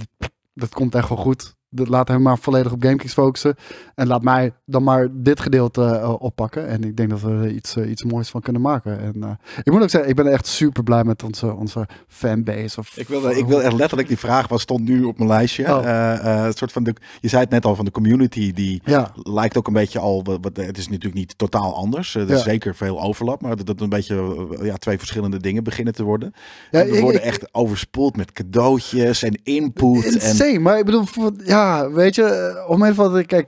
Speaker 2: dat komt echt wel goed dat laat hem maar volledig op GameKings focussen. En laat mij dan maar dit gedeelte eh, oppakken. En ik denk dat we er iets, eh, iets moois van kunnen maken. En eh, ik moet ook zeggen, ik ben echt super blij met onze, onze fanbase. Of, ik,
Speaker 1: ik wil echt letterlijk die vraag, wat stond nu op mijn lijstje?
Speaker 2: Oh. soort van de, je zei het net al, van de community,
Speaker 1: die lijkt ook een beetje al, wat, het is natuurlijk niet totaal anders. Er is zeker veel overlap, maar dat, dat een beetje ja, twee verschillende dingen beginnen te worden. we worden echt overspoeld met cadeautjes en input. Insane,
Speaker 2: en... maar ik bedoel, ja, ja, weet je, eh, om een of andere kijk,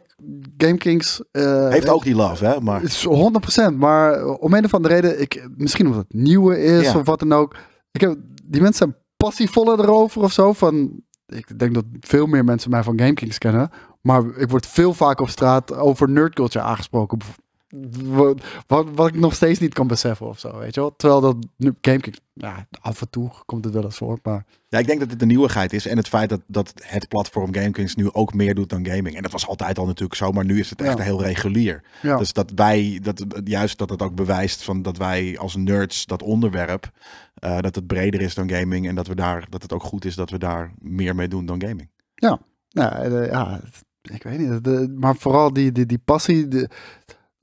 Speaker 2: GameKings uh, eh, heeft ook die love, hè? Maar is 100%. Maar eh, om een of andere reden, ik, misschien omdat het nieuwe is of wat dan ook. Ik heb, die mensen zijn passievoller erover of zo. Van, ik denk dat veel meer mensen mij van GameKings kennen. Maar ik word veel vaak op straat over nerdculture aangesproken wat, wat, wat, ik nog steeds niet kan beseffen of zo, weet je wel. Terwijl dat nu Gamekick, ja, af en toe komt het wel eens voor, maar...
Speaker 1: Ja, ik denk dat dit de nieuwigheid is en het feit dat, dat het platform Gamekings nu ook meer doet dan gaming. En dat was altijd al natuurlijk zo, maar nu is het echt heel regulier. Ja. Dus dat wij, dat, juist dat het ook bewijst van dat wij als nerds dat onderwerp, eh, dat het breder is dan gaming en dat, we daar, dat het ook goed is dat we daar meer mee doen dan gaming.
Speaker 2: Ja, ja, eh, ja ik weet niet. De, maar vooral die, die, die passie, de,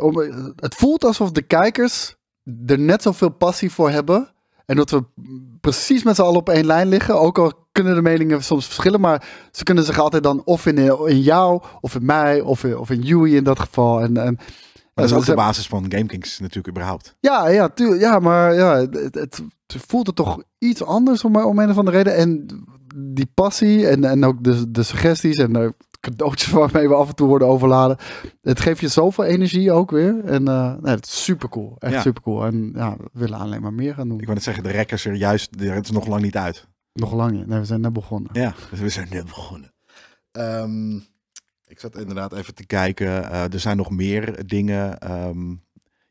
Speaker 2: om, het voelt alsof de kijkers er net zoveel passie voor hebben. En dat we precies met z'n allen op één lijn liggen. Ook al kunnen de meningen soms verschillen. Maar ze kunnen zich altijd dan of in, jou, of in mij, of in, of in in dat geval. En, dat is ook de basis
Speaker 1: van GameKings natuurlijk überhaupt.
Speaker 2: Ja, ja, tuur, ja maar ja, het, voelt er toch iets anders om, om een of andere reden. En die passie en, en ook de, de suggesties en Cadeautje waarmee we af en toe worden overladen. Het geeft je zoveel energie ook weer. En uh, het is super cool. Echt ja. super cool. En ja, we willen alleen maar meer gaan doen. Ik wil net zeggen, de rekkers er juist, het is nog lang niet uit. Nog lang niet. Nee, we zijn net begonnen. Ja, dus we zijn net begonnen. Ehm, ik zat inderdaad even
Speaker 1: te kijken. Eh, er zijn nog meer dingen. Ehm,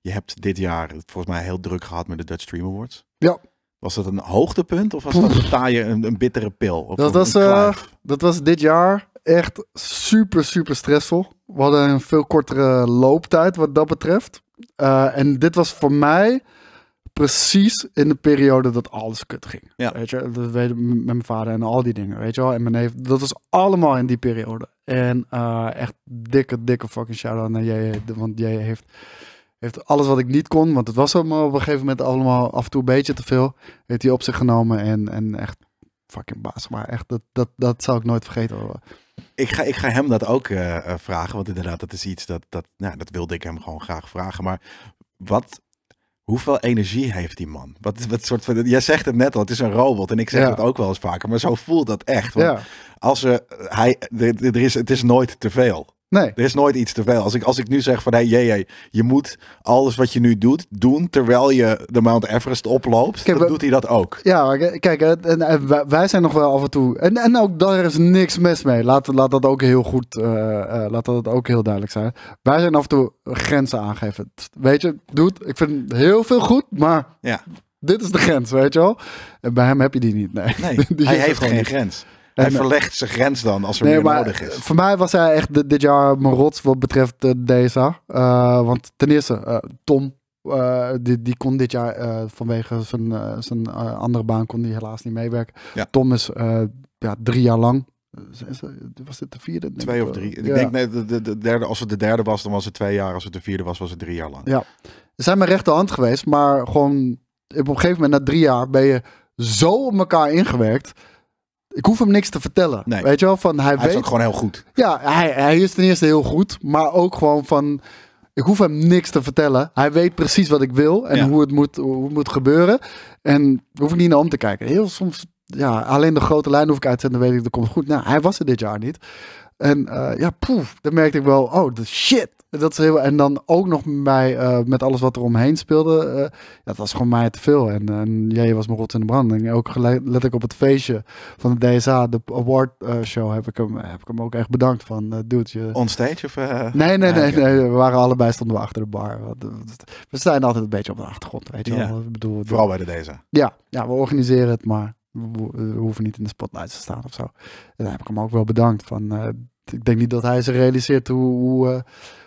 Speaker 1: je hebt dit jaar volgens mij heel druk gehad met de Dutch Stream Awards. Ja. Was dat een hoogtepunt of was dat een taaie, een, bittere pil? dat, was,
Speaker 2: eh, dat was dit jaar echt super, super stressvol. We hadden een veel kortere looptijd wat dat betreft. Eh, en dit was voor mij precies in de periode dat alles kut ging. Ja. Weet je, met mijn vader en al die dingen, weet je wel. En mijn neef, dat was allemaal in die periode. En eh, echt dikke, dikke fucking shout-out naar jij, want jij heeft, heeft alles wat ik niet kon, want het was op een gegeven moment allemaal af en toe een beetje te veel, heeft hij op zich genomen en, en echt fucking baas. Maar echt, dat, dat, dat zal ik nooit vergeten.
Speaker 1: Ik ga, ik ga hem dat ook eh, eh, vragen. Want inderdaad, dat is iets dat, dat, nou, dat wilde ik hem gewoon graag vragen. Maar wat, hoeveel energie heeft die man? Wat, wat soort van, jij zegt het net al, het is een robot. En ik zeg het ook wel eens vaker, maar zo voelt dat echt. Want als er, hij, er, er is, het is nooit te veel. Nee. Er is nooit iets te veel. Als ik, als ik nu zeg van hey, je je moet alles wat je nu doet, doen terwijl je de Mount Everest oploopt, dan doet hij dat ook.
Speaker 2: Ja, kijk, en, wij zijn nog wel af en toe. En, en ook daar is niks mis mee. Laat, laat dat ook heel goed, eh, eh, laat dat ook heel duidelijk zijn. Wij zijn af en toe grenzen aangeven. Weet je, doet, ik vind heel veel goed, maar ja. dit is de grens, weet je wel. En bij hem heb je die niet. Nee, nee hij heeft geen grens hij verlegt
Speaker 1: zijn grens dan als er meer nodig is.
Speaker 2: Voor mij was hij echt dit jaar mijn rots wat betreft eh, DSA. Eh, want ten eerste, eh, Tom, die, die kon dit jaar vanwege zijn, zijn andere baan kon die helaas niet meewerken. Ja. Tom is ja, drie jaar lang was dit de vierde? Twee of drie. Ik denk
Speaker 1: nee, de, de, derde, als het de derde was, dan was het twee jaar. Als het de vierde was, was het drie jaar lang.
Speaker 2: Ja. Ze zijn mijn rechterhand geweest, maar gewoon op een gegeven moment na drie jaar ben je zo op elkaar ingewerkt. Ik hoef hem niks te vertellen. Nee. Weet je wel? Van, hij hij is ook gewoon heel goed. Ja, hij, hij is ten eerste heel goed. Maar ook gewoon van... Ik hoef hem niks te vertellen. Hij weet precies wat ik wil en hoe, het moet, hoe het moet gebeuren. En hoef ik niet naar om te kijken. Heel soms, ja, alleen de grote lijn hoef ik uit te Dan weet ik, dat komt goed. Nou, hij was er dit jaar niet. En eh, ja, poef, dan merkte ik wel, oh, de shit. Dat is heel, en dan ook nog bij, eh, met alles wat er omheen speelde. Uh, dat was gewoon mij te veel. En, en jij was mijn rot in de branding. Ook let ik op het feestje van de DSA, de award eh, show, heb ik, hem, heb ik hem ook echt bedankt van. dude, je... On stage of... nee, nee, nee, nee, We waren allebei, stonden we achter de bar. We zijn altijd een beetje op de achtergrond, weet je ja. wel. Ik bedoel, Vooral bij de DSA. Ja, ja, we organiseren het, maar we hoeven niet in de spotlight te staan of zo. En dan heb ik hem ook wel bedankt van... ik denk niet dat hij zich realiseert hoe... hoe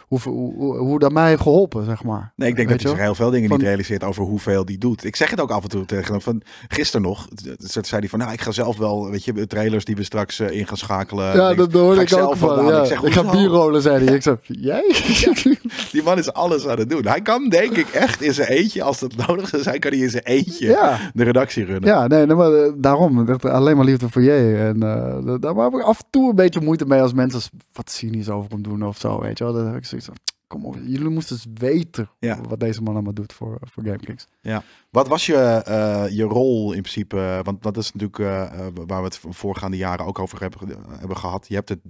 Speaker 2: hoe, hoe, hoe dat mij heeft geholpen, zeg maar. Nee, ik denk dat je zich
Speaker 1: heel veel dingen niet realiseert over hoeveel die doet. Ik zeg het ook af en toe tegen hem. Van, gisteren nog, zei hij van, nou, ik ga zelf wel, weet je, de trailers die we straks eh, in gaan schakelen. Ja, dat hoorde ik, ik ook van. Ik, ga bierrollen, zei hij. Ik zeg, jij? die man is alles aan het doen. Hij kan denk ik echt in zijn eentje, als dat nodig is, hij kan hij in zijn eentje
Speaker 2: de redactie runnen. Ja, nee, maar eh, daarom. alleen maar liefde voor je. En eh, daar heb ik af en toe een beetje moeite mee als mensen wat cynisch over hem doen of zo, weet je wel. Dat kom op, jullie moesten eens weten ja. wat deze man allemaal doet voor, eh, voor GameKings.
Speaker 1: Ja. Wat was je, eh, je rol in principe? Want dat is natuurlijk eh, waar we het voorgaande jaren ook over hebben, hebben gehad. Je hebt het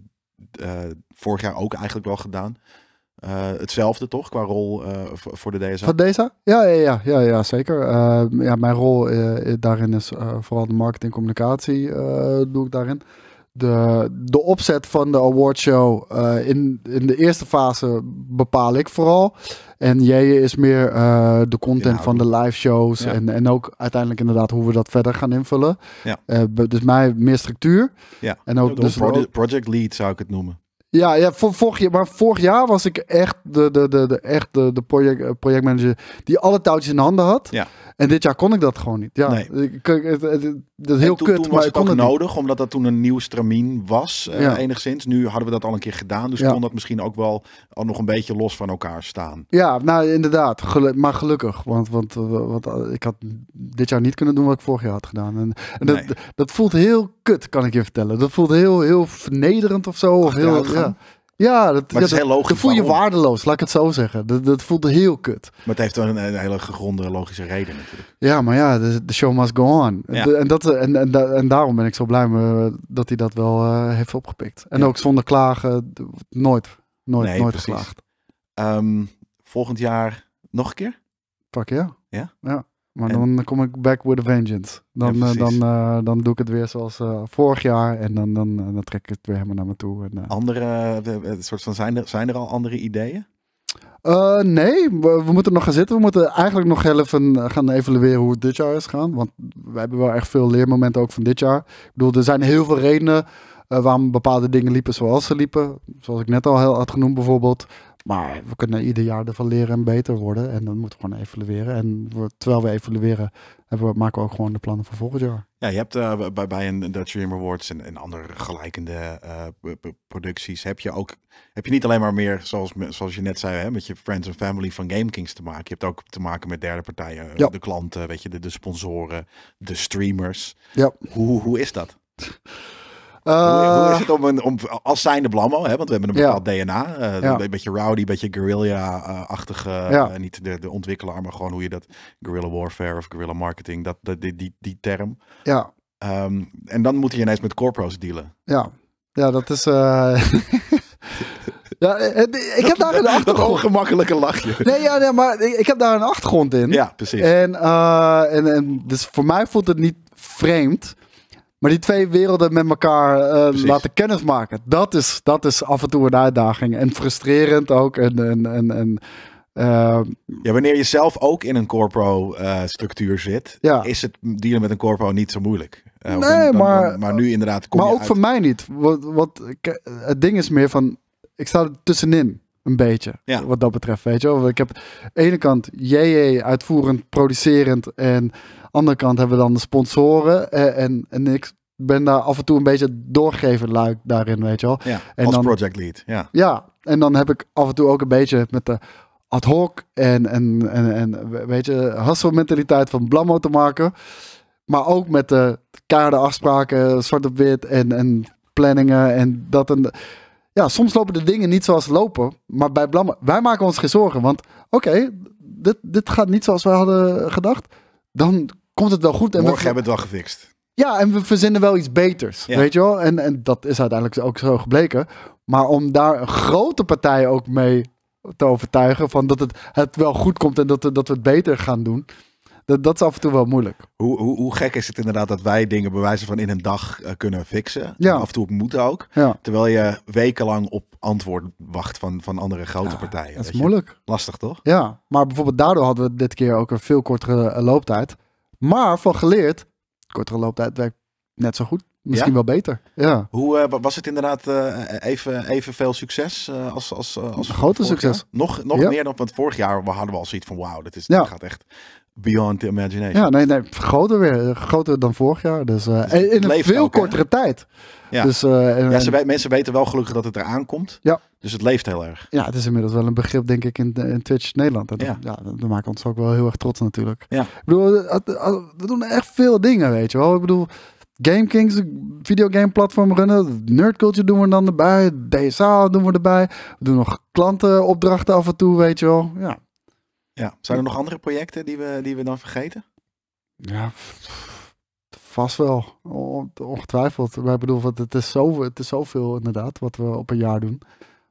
Speaker 1: vorig jaar ook eigenlijk wel gedaan. hetzelfde toch qua rol voor de DSA? Voor DSA?
Speaker 2: Ja, ja, ja, ja, ja zeker. ja, mijn rol daarin is vooral de marketing communicatie doe ik daarin de, de opzet van de awardshow uh, eh, in, in de eerste fase bepaal ik vooral. En jij is meer eh, de content van de live shows. En, en ook uiteindelijk inderdaad hoe we dat verder gaan invullen. Ja. Eh, dus mij meer structuur. Ja. En ook, dus
Speaker 1: project lead zou ik het noemen.
Speaker 2: Ja, ja voor, vorig jaar, maar vorig jaar was ik echt de, de, de, de, echt de, project, projectmanager die alle touwtjes in handen had. Ja. En dit jaar kon ik dat gewoon niet. Ja, ik, dat is heel toen, kut. maar was ik kon het ook nodig,
Speaker 1: omdat dat toen een nieuw stramien was, eh, enigszins. Nu hadden we dat al een keer gedaan, dus kon dat misschien ook wel al nog een beetje los van elkaar staan.
Speaker 2: Ja, nou inderdaad. maar gelukkig, want, want, eh, want, eh, ik had dit jaar niet kunnen doen wat ik vorig jaar had gedaan. En, en nee. dat, dat voelt heel kut, kan ik je vertellen. Dat voelt heel, heel vernederend of zo. of heel, ja, ja, dat, is heel logisch. voel je waardeloos, laat ik het zo zeggen. Dat, dat heel kut. Maar het heeft wel een, hele gegronde
Speaker 1: logische reden natuurlijk.
Speaker 2: Ja, maar ja, de, show must go on. en, dat, en, en, daarom ben ik zo blij dat hij dat wel eh, heeft opgepikt. En ook zonder klagen, nooit, nooit, nee, nooit geslaagd
Speaker 1: ehm, volgend jaar nog een keer? Pak ja. Ja? Ja. Maar dan
Speaker 2: kom ik back with a vengeance. Dan, eh, dan, eh, dan doe ik het weer zoals eh, vorig jaar. En dan, dan, dan trek ik het weer helemaal naar me toe. andere, soort van, zijn, er, zijn er al andere ideeën? nee, we, moeten nog gaan zitten. We moeten eigenlijk nog heel even gaan evalueren hoe het dit jaar is gegaan. Want we hebben wel echt veel leermomenten ook van dit jaar. Ik bedoel, er zijn heel veel redenen waarom bepaalde dingen liepen zoals ze liepen. Zoals ik net al heel had genoemd bijvoorbeeld. Maar we kunnen ieder jaar ervan leren en beter worden. En dan moeten we gewoon evalueren. En terwijl we evalueren, maken we ook gewoon de plannen voor volgend jaar.
Speaker 1: Ja, je hebt eh, bij, bij een Dutch Dream Awards en, andere gelijkende eh, producties, heb je ook, heb je niet alleen maar meer, zoals, zoals je net zei, hè, met je friends en family van GameKings te maken. Je hebt ook te maken met derde partijen, de klanten, weet je, de, de sponsoren, de streamers. Ja. Hoe, hoe is dat? hoe, is eh, het om, een, om als zijnde Blammo, hè, want we hebben een bepaald DNA. Een beetje rowdy, een beetje guerrilla-achtige. Eh, niet de, de ontwikkelaar, maar gewoon hoe je dat. Guerrilla warfare of guerrilla marketing, dat, die, die, die, term. Ja. Ehm, en dan moet je ineens met corpos dealen.
Speaker 2: Ja, ja dat is. Eh, ja, ik heb daar een achtergrond. Dat lachje. Nee, ja, nee, maar ik heb daar een achtergrond in. Ja, precies. En, en, en dus voor mij voelt het niet vreemd. Maar die twee werelden met elkaar uh, laten kennismaken. Dat is, dat is af en toe een uitdaging. En frustrerend ook. En, en eh, ja,
Speaker 1: wanneer je zelf ook in een corpo-structuur eh, zit, is het dealen met een corpo niet zo moeilijk. nee, maar, maar nu inderdaad. Kom maar ook voor
Speaker 2: mij niet. Wat, wat, het ding is meer van, ik sta er tussenin. Een beetje, ja. wat dat betreft, weet je wel. Ik heb aan de ene kant JJ uitvoerend, producerend en aan de andere kant hebben we dan de sponsoren en, eh, en, en ik ben daar af en toe een beetje doorgeven luik daarin, weet je wel. Ja, en als project lead, ja. Ja, en dan heb ik af en toe ook een beetje met de ad hoc en, en, en, en weet je, hustle mentaliteit van Blammo te maken. Maar ook met de kaarden afspraken, zwart op wit en, en planningen en dat en ja, soms lopen de dingen niet zoals ze lopen. Maar bij wij maken ons geen zorgen. Want oké, dit, dit gaat niet zoals we hadden gedacht. Dan komt het wel goed. En Morgen we, hebben we het wel gefixt. Ja, en we verzinnen wel iets beters. Weet je wel? En, en dat is uiteindelijk ook zo gebleken. Maar om daar een grote partij ook mee te overtuigen. van dat het, het wel goed komt en dat, dat we het beter gaan doen dat, dat is af en toe wel moeilijk.
Speaker 1: Hoe, hoe, hoe gek is het inderdaad dat wij dingen bewijzen van in een dag eh, kunnen fixen? Ja. af en toe moet ook. Ja. Terwijl je wekenlang op antwoord wacht van, van andere grote ja, partijen. Dat is moeilijk. Lastig toch?
Speaker 2: Ja, maar bijvoorbeeld daardoor hadden we dit keer ook een veel kortere eh, looptijd. Maar van geleerd, kortere looptijd werkt net zo goed. Misschien wel beter. Ja.
Speaker 1: Hoe eh, was het inderdaad uh, even, even veel succes als, als, als grote succes? Nog, nog meer dan want vorig jaar we hadden we al zoiets van wauw, dat, is, gaat echt beyond the imagination. Ja,
Speaker 2: nee, nee, groter weer. Groter dan vorig jaar. Dus, eh, dus in een veel kortere tijd. Ja, dus, eh, ja ze,
Speaker 1: mensen weten wel gelukkig dat het eraan komt. Ja. Dus het leeft heel erg.
Speaker 2: Ja, het is inmiddels wel een begrip, denk ik, in, in Twitch Nederland. ja. ja. dat maakt ons ook wel heel erg trots natuurlijk. Ja. Ik bedoel, we doen echt veel dingen, weet je wel. Ik bedoel, GameKings, videogame platform runnen. Nerdculture doen we dan erbij. DSA doen we erbij. We doen nog klantenopdrachten af en toe, weet je wel. Ja, ja. Zijn er nog andere
Speaker 1: projecten die we, die we dan vergeten?
Speaker 2: Ja, vast wel. Ongetwijfeld. Maar ik bedoel, het is, zo, het is zoveel inderdaad wat we op een jaar doen.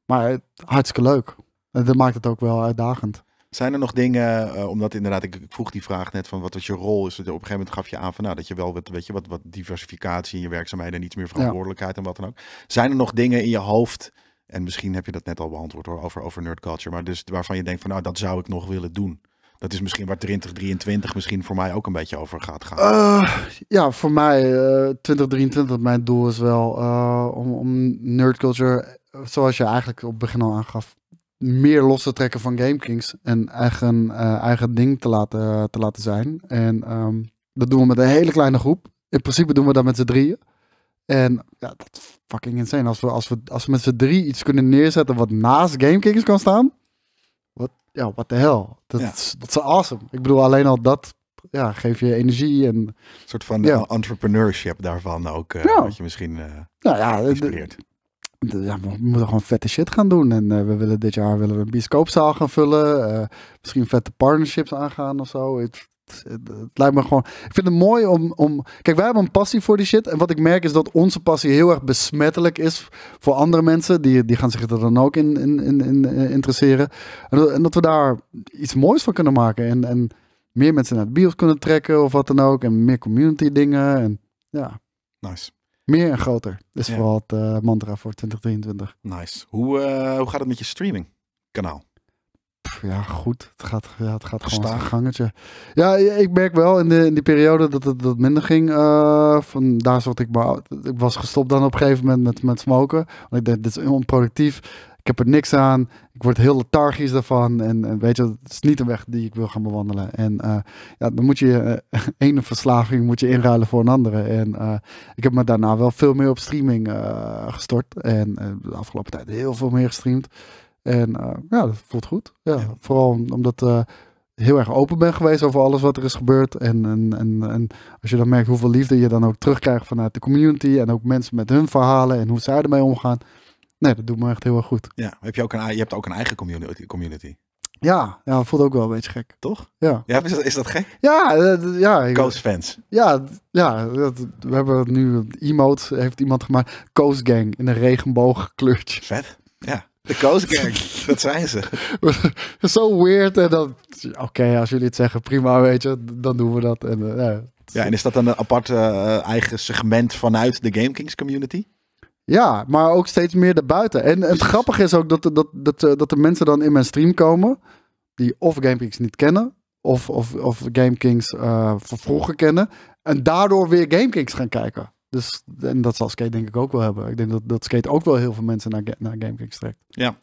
Speaker 2: Maar hartstikke leuk. En dat maakt het ook wel uitdagend.
Speaker 1: Zijn er nog dingen, eh, omdat inderdaad, ik, vroeg die vraag net van wat was je rol? Is het, op een gegeven moment gaf je aan van nou, dat je wel wat, weet je, wat, wat diversificatie in je werkzaamheden en iets meer verantwoordelijkheid en wat dan ook. Zijn er nog dingen in je hoofd en misschien heb je dat net al beantwoord hoor, over, over nerd culture. Maar dus waarvan je denkt van nou, dat zou ik nog willen doen. Dat is misschien waar 2023 misschien voor mij ook een beetje over gaat gaan. Eh,
Speaker 2: ja, voor mij uh, eh, 2023, mijn doel is wel eh, om, om nerd culture, zoals je eigenlijk op het begin al aangaf, meer los te trekken van GameKings. En eigen, eigen ding te laten, te laten zijn. En ehm, dat doen we met een hele kleine groep. In principe doen we dat met z'n drieën. En ja, dat is fucking insane. Als we, als we, als we met z'n drie iets kunnen neerzetten wat naast Gamekings kan staan. Wat, ja, what the hell. Dat, is, awesome. Ik bedoel, alleen al dat ja, geef je energie. En, een soort van eh, entrepreneurship daarvan ook. Uh, ja.
Speaker 1: Wat je misschien uh, nou ja, inspireert.
Speaker 2: we moeten gewoon vette shit gaan doen. En we willen dit jaar willen we een bioscoopzaal gaan vullen. misschien vette partnerships aangaan of zo. Het, het lijkt me gewoon. Ik vind het mooi om, om. Kijk, wij hebben een passie voor die shit. En wat ik merk is dat onze passie heel erg besmettelijk is voor andere mensen. Die, die gaan zich er dan ook in, in, in, in eh, interesseren. En dat, we daar iets moois van kunnen maken. En, en meer mensen naar het bios kunnen trekken of wat dan ook. En meer community dingen. En ja. Nice. Meer en groter is ja. vooral het eh, mantra voor 2023. Nice.
Speaker 1: Hoe, eh, hoe gaat het met je streaming kanaal?
Speaker 2: ja, goed, het gaat, het gaat gewoon een gangetje. Ja, ik merk wel in, de, in die periode dat het dat minder ging. Uh, van, daar zat ik maar. Ik was gestopt dan op een gegeven moment met, met smoken. Want ik dacht, dit is onproductief. Ik heb er niks aan. Ik word heel lethargisch daarvan. En, en weet je, het is niet een weg die ik wil gaan bewandelen. En uh, ja, dan moet je uh, ene verslaving moet je inruilen voor een andere. En ik heb me daarna wel veel meer op streaming gestort. En de afgelopen tijd heel veel meer gestreamd. En eh, ja, dat voelt goed. Ja, Vooral omdat eh, heel erg open ben geweest over alles wat er is gebeurd. En, en, en, en als je dan merkt hoeveel liefde je dan ook terugkrijgt vanuit de community. En ook mensen met hun verhalen en hoe zij ermee omgaan. Nee, dat doet me echt heel erg goed.
Speaker 1: Ja, heb je, ook een, je hebt ook een eigen community. community.
Speaker 2: Ja, ja, dat voelt ook wel een beetje gek. Toch? Ja.
Speaker 1: ja is, dat, is dat gek?
Speaker 2: Ja. Eh, ja Coast fans. Ja, ja dat, we hebben nu emotes, heeft iemand gemaakt. Coast Gang in een regenboogkleurtje. Vet,
Speaker 1: ja. De Coast Gang,
Speaker 2: dat zijn ze. Zo weird en dan... Oké, als jullie het zeggen, prima, weet je, dan doen we dat. En, eh, ja. en is dat dan een apart eh, eigen segment vanuit de Game Kings community? Ja, maar ook steeds meer erbuiten. En het grappige is ook dat, dat, dat, eh, dat de mensen dan in mijn stream komen... die of GameKings niet kennen... of, of, of GameKings uh, vroeger kennen... en daardoor weer GameKings gaan kijken. Dus, en dat zal Skate denk ik ook wel hebben. Ik denk dat, dat Skate ook wel heel veel mensen naar, naar GameKings trekt.
Speaker 1: Ja.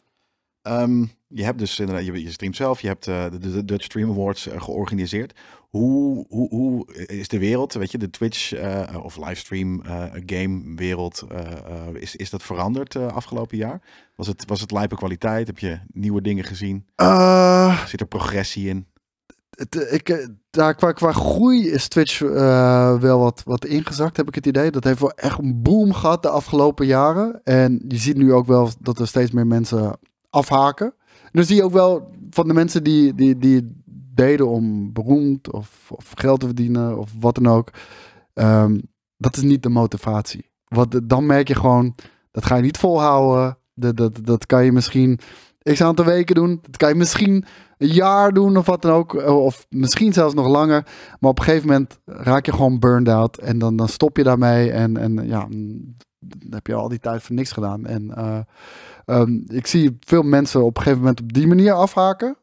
Speaker 1: Ehm, je hebt dus inderdaad, je, je streamt zelf, je hebt eh, de, de, Dutch Stream Awards eh, georganiseerd. Hoe, hoe, hoe is de wereld, weet je, de Twitch eh, of livestream game wereld, is, is dat veranderd afgelopen jaar? Was het, was het lijpe kwaliteit? Heb je nieuwe dingen gezien? Zit er progressie in?
Speaker 2: Eh, ik, eh, daar qua, qua groei is Twitch eh, wel wat, wat ingezakt, heb ik het idee. Dat heeft wel echt een boom gehad de afgelopen jaren. En je ziet nu ook wel dat er steeds meer mensen afhaken. En zie je ook wel van de mensen die, die, die deden om beroemd of, of geld te verdienen of wat dan ook. Ehm, dat is niet de motivatie. Want dan merk je gewoon, dat ga je niet volhouden. Dat, dat, dat kan je misschien x aantal weken doen. Dat kan je misschien een jaar doen of wat dan ook. Eh, of misschien zelfs nog langer. Maar op een gegeven moment raak je gewoon burned out. En dan, dan stop je daarmee. En, en ja, mm, dan heb je al die tijd voor niks gedaan. En eh, ehm, ik zie veel mensen op een gegeven moment op die manier afhaken.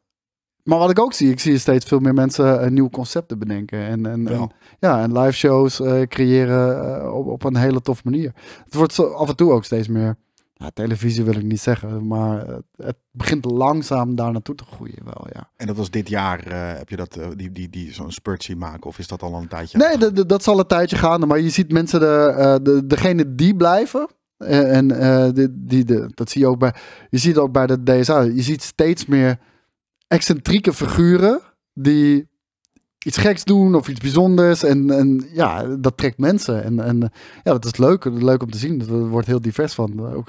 Speaker 2: Maar wat ik ook zie, ik zie steeds veel meer mensen uh, nieuwe concepten bedenken. En, en, ja. en, live shows creëren op, op, een hele toffe manier. Het wordt zo, af en toe ook steeds meer nou, televisie wil ik niet zeggen, maar het, het, begint langzaam daar naartoe te groeien wel, ja. En dat was dit jaar, eh, heb je dat, eh, die, die, die zo'n
Speaker 1: spurt zien maken, of is dat al een tijdje?
Speaker 2: Nee, dat, dat, zal een tijdje gaan, maar je ziet mensen, de, eh, de, degene die blijven, en die, die, de, dat zie je ook bij, je ziet ook bij de DSA, je ziet steeds meer excentrieke figuren die iets geks doen of iets bijzonders. En, en ja, dat trekt mensen. En, en ja, dat is leuk, leuk om te zien. Er wordt heel divers van. Ook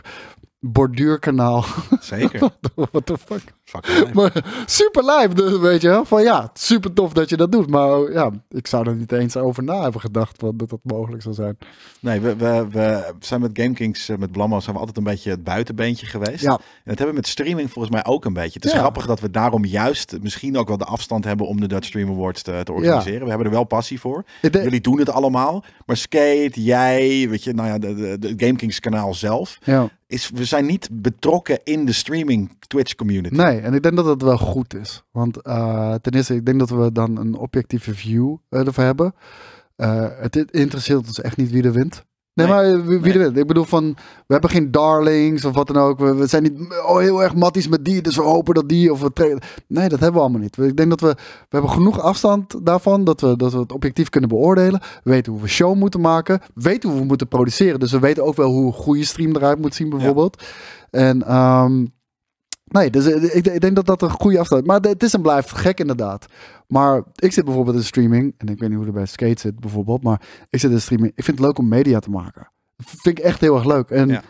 Speaker 2: borduurkanaal. Zeker. What the fuck? super live, dus weet je wel. Van ja, super tof dat je dat doet. Maar oh, ja, ik zou er niet eens over na hebben gedacht wat, dat dat mogelijk zou zijn. Nee, we, we, we
Speaker 1: zijn met GameKings, eh, met Blammo, zijn we altijd een beetje het buitenbeentje geweest. Ja. En dat hebben we met streaming volgens mij ook een beetje. Het is grappig dat we daarom juist misschien ook wel de afstand hebben om de Dutch Stream Awards te, organiseren. We hebben er wel passie voor. Jullie doen het allemaal. Maar Skate, jij, weet je, nou ja, de, de, de GameKings kanaal zelf. Ja is, we zijn niet betrokken in de streaming Twitch community. Nee,
Speaker 2: en ik denk dat dat wel goed is. Want eh, ten eerste, ik denk dat we dan een objectieve view eh, ervoor hebben. Eh, het interesseert ons echt niet wie er wint. Nee, maar wie, wie Ik bedoel van, we hebben geen darlings of wat dan ook. We, zijn niet oh, heel erg matties met die, dus we hopen dat die of we Nee, dat hebben we allemaal niet. Ik denk dat we, we hebben genoeg afstand daarvan dat we, dat we het objectief kunnen beoordelen. We weten hoe we show moeten maken. weten hoe we moeten produceren. Dus we weten ook wel hoe een goede stream eruit moet zien bijvoorbeeld. En um, Nee, dus eh, ik, ik, denk dat dat een goede afstand Maar het is en blijft gek inderdaad. Maar ik zit bijvoorbeeld in streaming. En ik weet niet hoe er bij skate zit bijvoorbeeld. Maar ik zit in streaming. Ik vind het leuk om media te maken. vind ik echt heel erg leuk. En ja.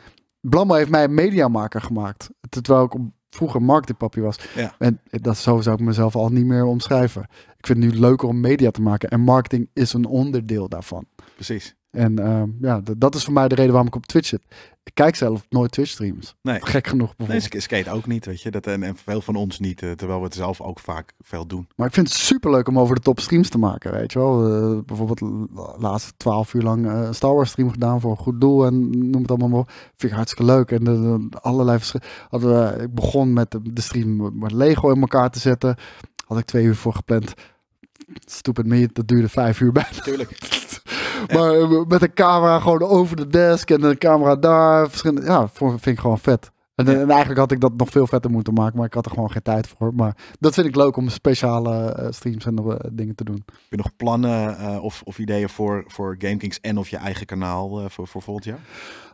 Speaker 2: Blammo heeft mij mediamaker gemaakt. Terwijl ik vroeger marketingpapje was. En dat, zo zou ik mezelf al niet meer omschrijven. Ik vind het nu leuker om media te maken. En marketing is een onderdeel daarvan. Precies. En ehm, ja, dat is voor mij de reden waarom ik op Twitch zit. Ik kijk zelf nooit Twitch streams. Nee. Gek genoeg bijvoorbeeld.
Speaker 1: Nee, skate ook niet, weet je. Dat, en, en veel van ons niet, eh, terwijl we het zelf ook vaak veel doen.
Speaker 2: Maar ik vind het superleuk om over de top streams te maken, weet je wel. Uh, bijvoorbeeld laatste twaalf uur lang eh, Star Wars stream gedaan voor een goed doel en noem het allemaal maar Vind ik hartstikke leuk. En allerlei verschillen. Ik begon met de, stream met Lego in elkaar te zetten. Had ik twee uur voor gepland. Stupid me, dat duurde vijf uur bijna. Natuurlijk. Maar eh, met een camera gewoon over de desk en een camera daar. Verschillende, ja, vind ik gewoon vet. En, eigenlijk had ik dat nog veel vetter moeten maken, maar ik had er gewoon geen tijd voor. Maar dat vind ik leuk om speciale eh, streams en eh, dingen te doen. Heb je nog
Speaker 1: plannen of, of, ideeën voor, voor GameKings en of je eigen kanaal voor, voor volgend jaar?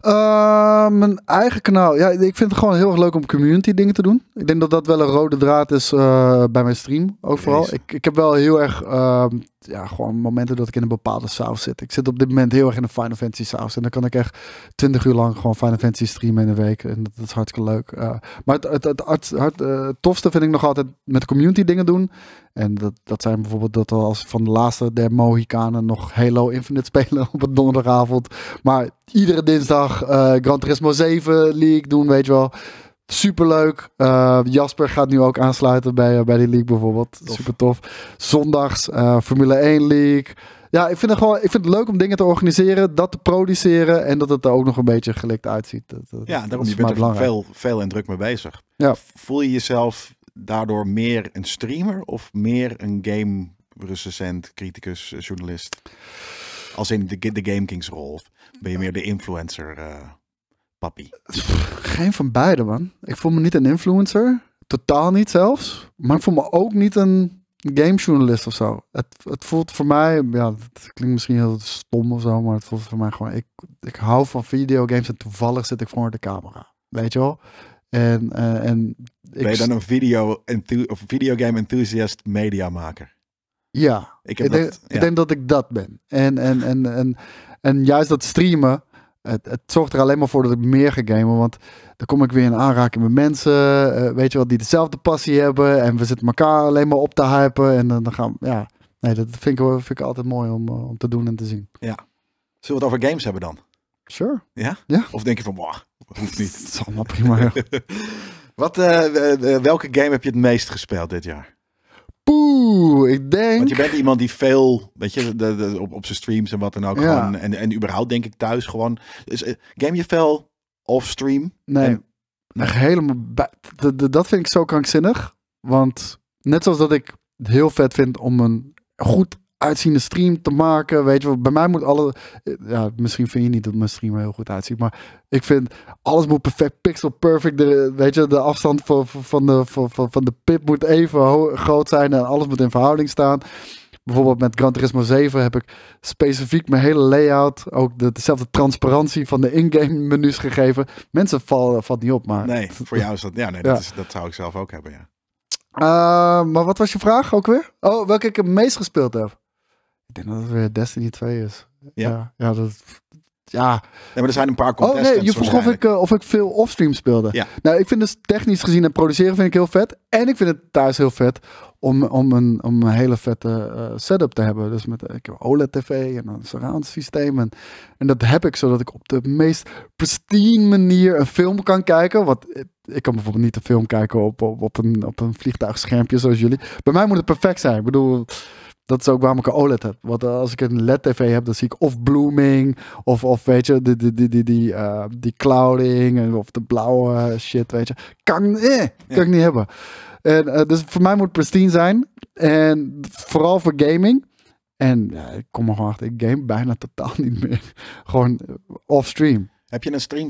Speaker 2: Eh, mijn eigen kanaal. Ja, ik vind het gewoon heel erg leuk om community dingen te doen. Ik denk dat dat wel een rode draad is eh, bij mijn stream. Overal. Ik, ik heb wel heel erg ehm, ja, gewoon momenten dat ik in een bepaalde saus zit. Ik zit op dit moment heel erg in een Final Fantasy saus. En dan kan ik echt twintig uur lang gewoon Final Fantasy streamen in een week. En dat, is hartstikke leuk. Eh, maar het, het, het, het, het tofste vind ik nog altijd met community dingen doen. En dat, dat zijn bijvoorbeeld dat we als van de laatste der Mohicanen nog Halo Infinite spelen op een donderdagavond. Maar iedere dinsdag Grand eh, Gran Turismo 7 League doen, weet je wel. Superleuk. Eh, Jasper gaat nu ook aansluiten bij, eh, bij die league bijvoorbeeld. Tof. Super tof. Zondags Formule 1 League. Ja, ik vind, het gewoon, ik vind het leuk om dingen te organiseren, dat te produceren en dat het er ook nog een beetje gelikt uitziet. Dat, dat, ja, daarom dat je bent er veel,
Speaker 1: veel en druk mee bezig. Ja. Voel je jezelf daardoor meer een streamer of meer een game recensent, criticus, eh, journalist? Als in de, de Game Kings rol? Of ben je meer de influencer uh,
Speaker 2: papi? Geen van beide, man. Ik voel me niet een influencer. Totaal niet zelfs. Maar ik voel me ook niet een gamejournalist of zo. Het, het voelt voor mij, ja, het klinkt misschien heel stom of zo, maar het voelt voor mij gewoon, ik, ik hou van videogames en toevallig zit ik voor de camera. Weet je wel? En, eh, en ben je dan een
Speaker 1: video of videogame enthusiast mediamaker?
Speaker 2: Ja, ik, heb ik, denk, dat, ik denk dat ik dat ben. En, en, en, en, en juist dat streamen, het, het zorgt er alleen maar voor dat ik meer ga gamen. Want dan kom ik weer in aanraking met mensen, eh, weet je wel, die dezelfde passie hebben. En we zitten elkaar alleen maar op te hypen. En dan, dan gaan ja, nee, dat vind ik, vind ik altijd mooi om, eh, om te doen en te zien.
Speaker 1: Ja. Zullen we het over games hebben dan? Sure. Ja? ja? Of denk je van, wauw,
Speaker 2: hoeft niet. Dat is allemaal prima.
Speaker 1: Wat, eh, welke game heb je het meest gespeeld dit jaar? Poeh, ik denk. Want je bent iemand die veel, weet je, op, op zijn streams en wat dan ook. Gewoon, en, en überhaupt denk ik thuis gewoon. Eh,
Speaker 2: game je veel off-stream? Nee. helemaal. Dat vind ik zo krankzinnig. Want net zoals dat ik het heel vet vind om een goed uitziende stream te maken. Weet je bij mij moet alle. Ja, misschien vind je niet dat mijn stream er heel goed uitziet. Maar ik vind alles moet perfect, pixel perfect. De, weet je, de afstand van, van, de, van, van de pip moet even groot zijn. En alles moet in verhouding staan. Bijvoorbeeld met Gran Turismo 7 heb ik specifiek mijn hele layout, ook de, dezelfde transparantie van de in-game menus gegeven. Mensen vallen valt niet op, maar... Nee, voor jou is dat... Ja, nee, Dat,
Speaker 1: zou ik zelf ook hebben, ja.
Speaker 2: Eh, maar wat was je vraag ook weer? Oh, welke ik het meest gespeeld heb? Ik denk dat het weer eh, Destiny 2 is. Ja, ja, dat,
Speaker 1: ja. Nee, maar er zijn een paar contestants. Oh nee, je vroeg of ik,
Speaker 2: uh, of ik veel offstream speelde. Ja. Nou, ik vind dus technisch gezien en produceren vind ik heel vet. En ik vind het thuis heel vet om, om, een, om een hele vette eh, setup te hebben. Dus met ik heb OLED tv en een surround systeem. En, en dat heb ik zodat ik op de meest pristine manier een film kan kijken. Wat ik kan bijvoorbeeld niet een film kijken op, op, op, een, op een vliegtuigschermpje zoals jullie. Bij mij moet het perfect zijn. Ik bedoel dat is ook waarom ik een OLED heb. Want eh, als ik een LED-tv heb, dan zie ik of blooming, of, of weet je, die, die, die, die, die, eh, die clouding, of de blauwe shit, weet je. Kan, ik niet eh, hebben. En, dus voor mij moet pristine zijn. En vooral voor gaming. En ik kom er gewoon achter, ik game bijna totaal niet meer. gewoon off-stream. Heb je een stream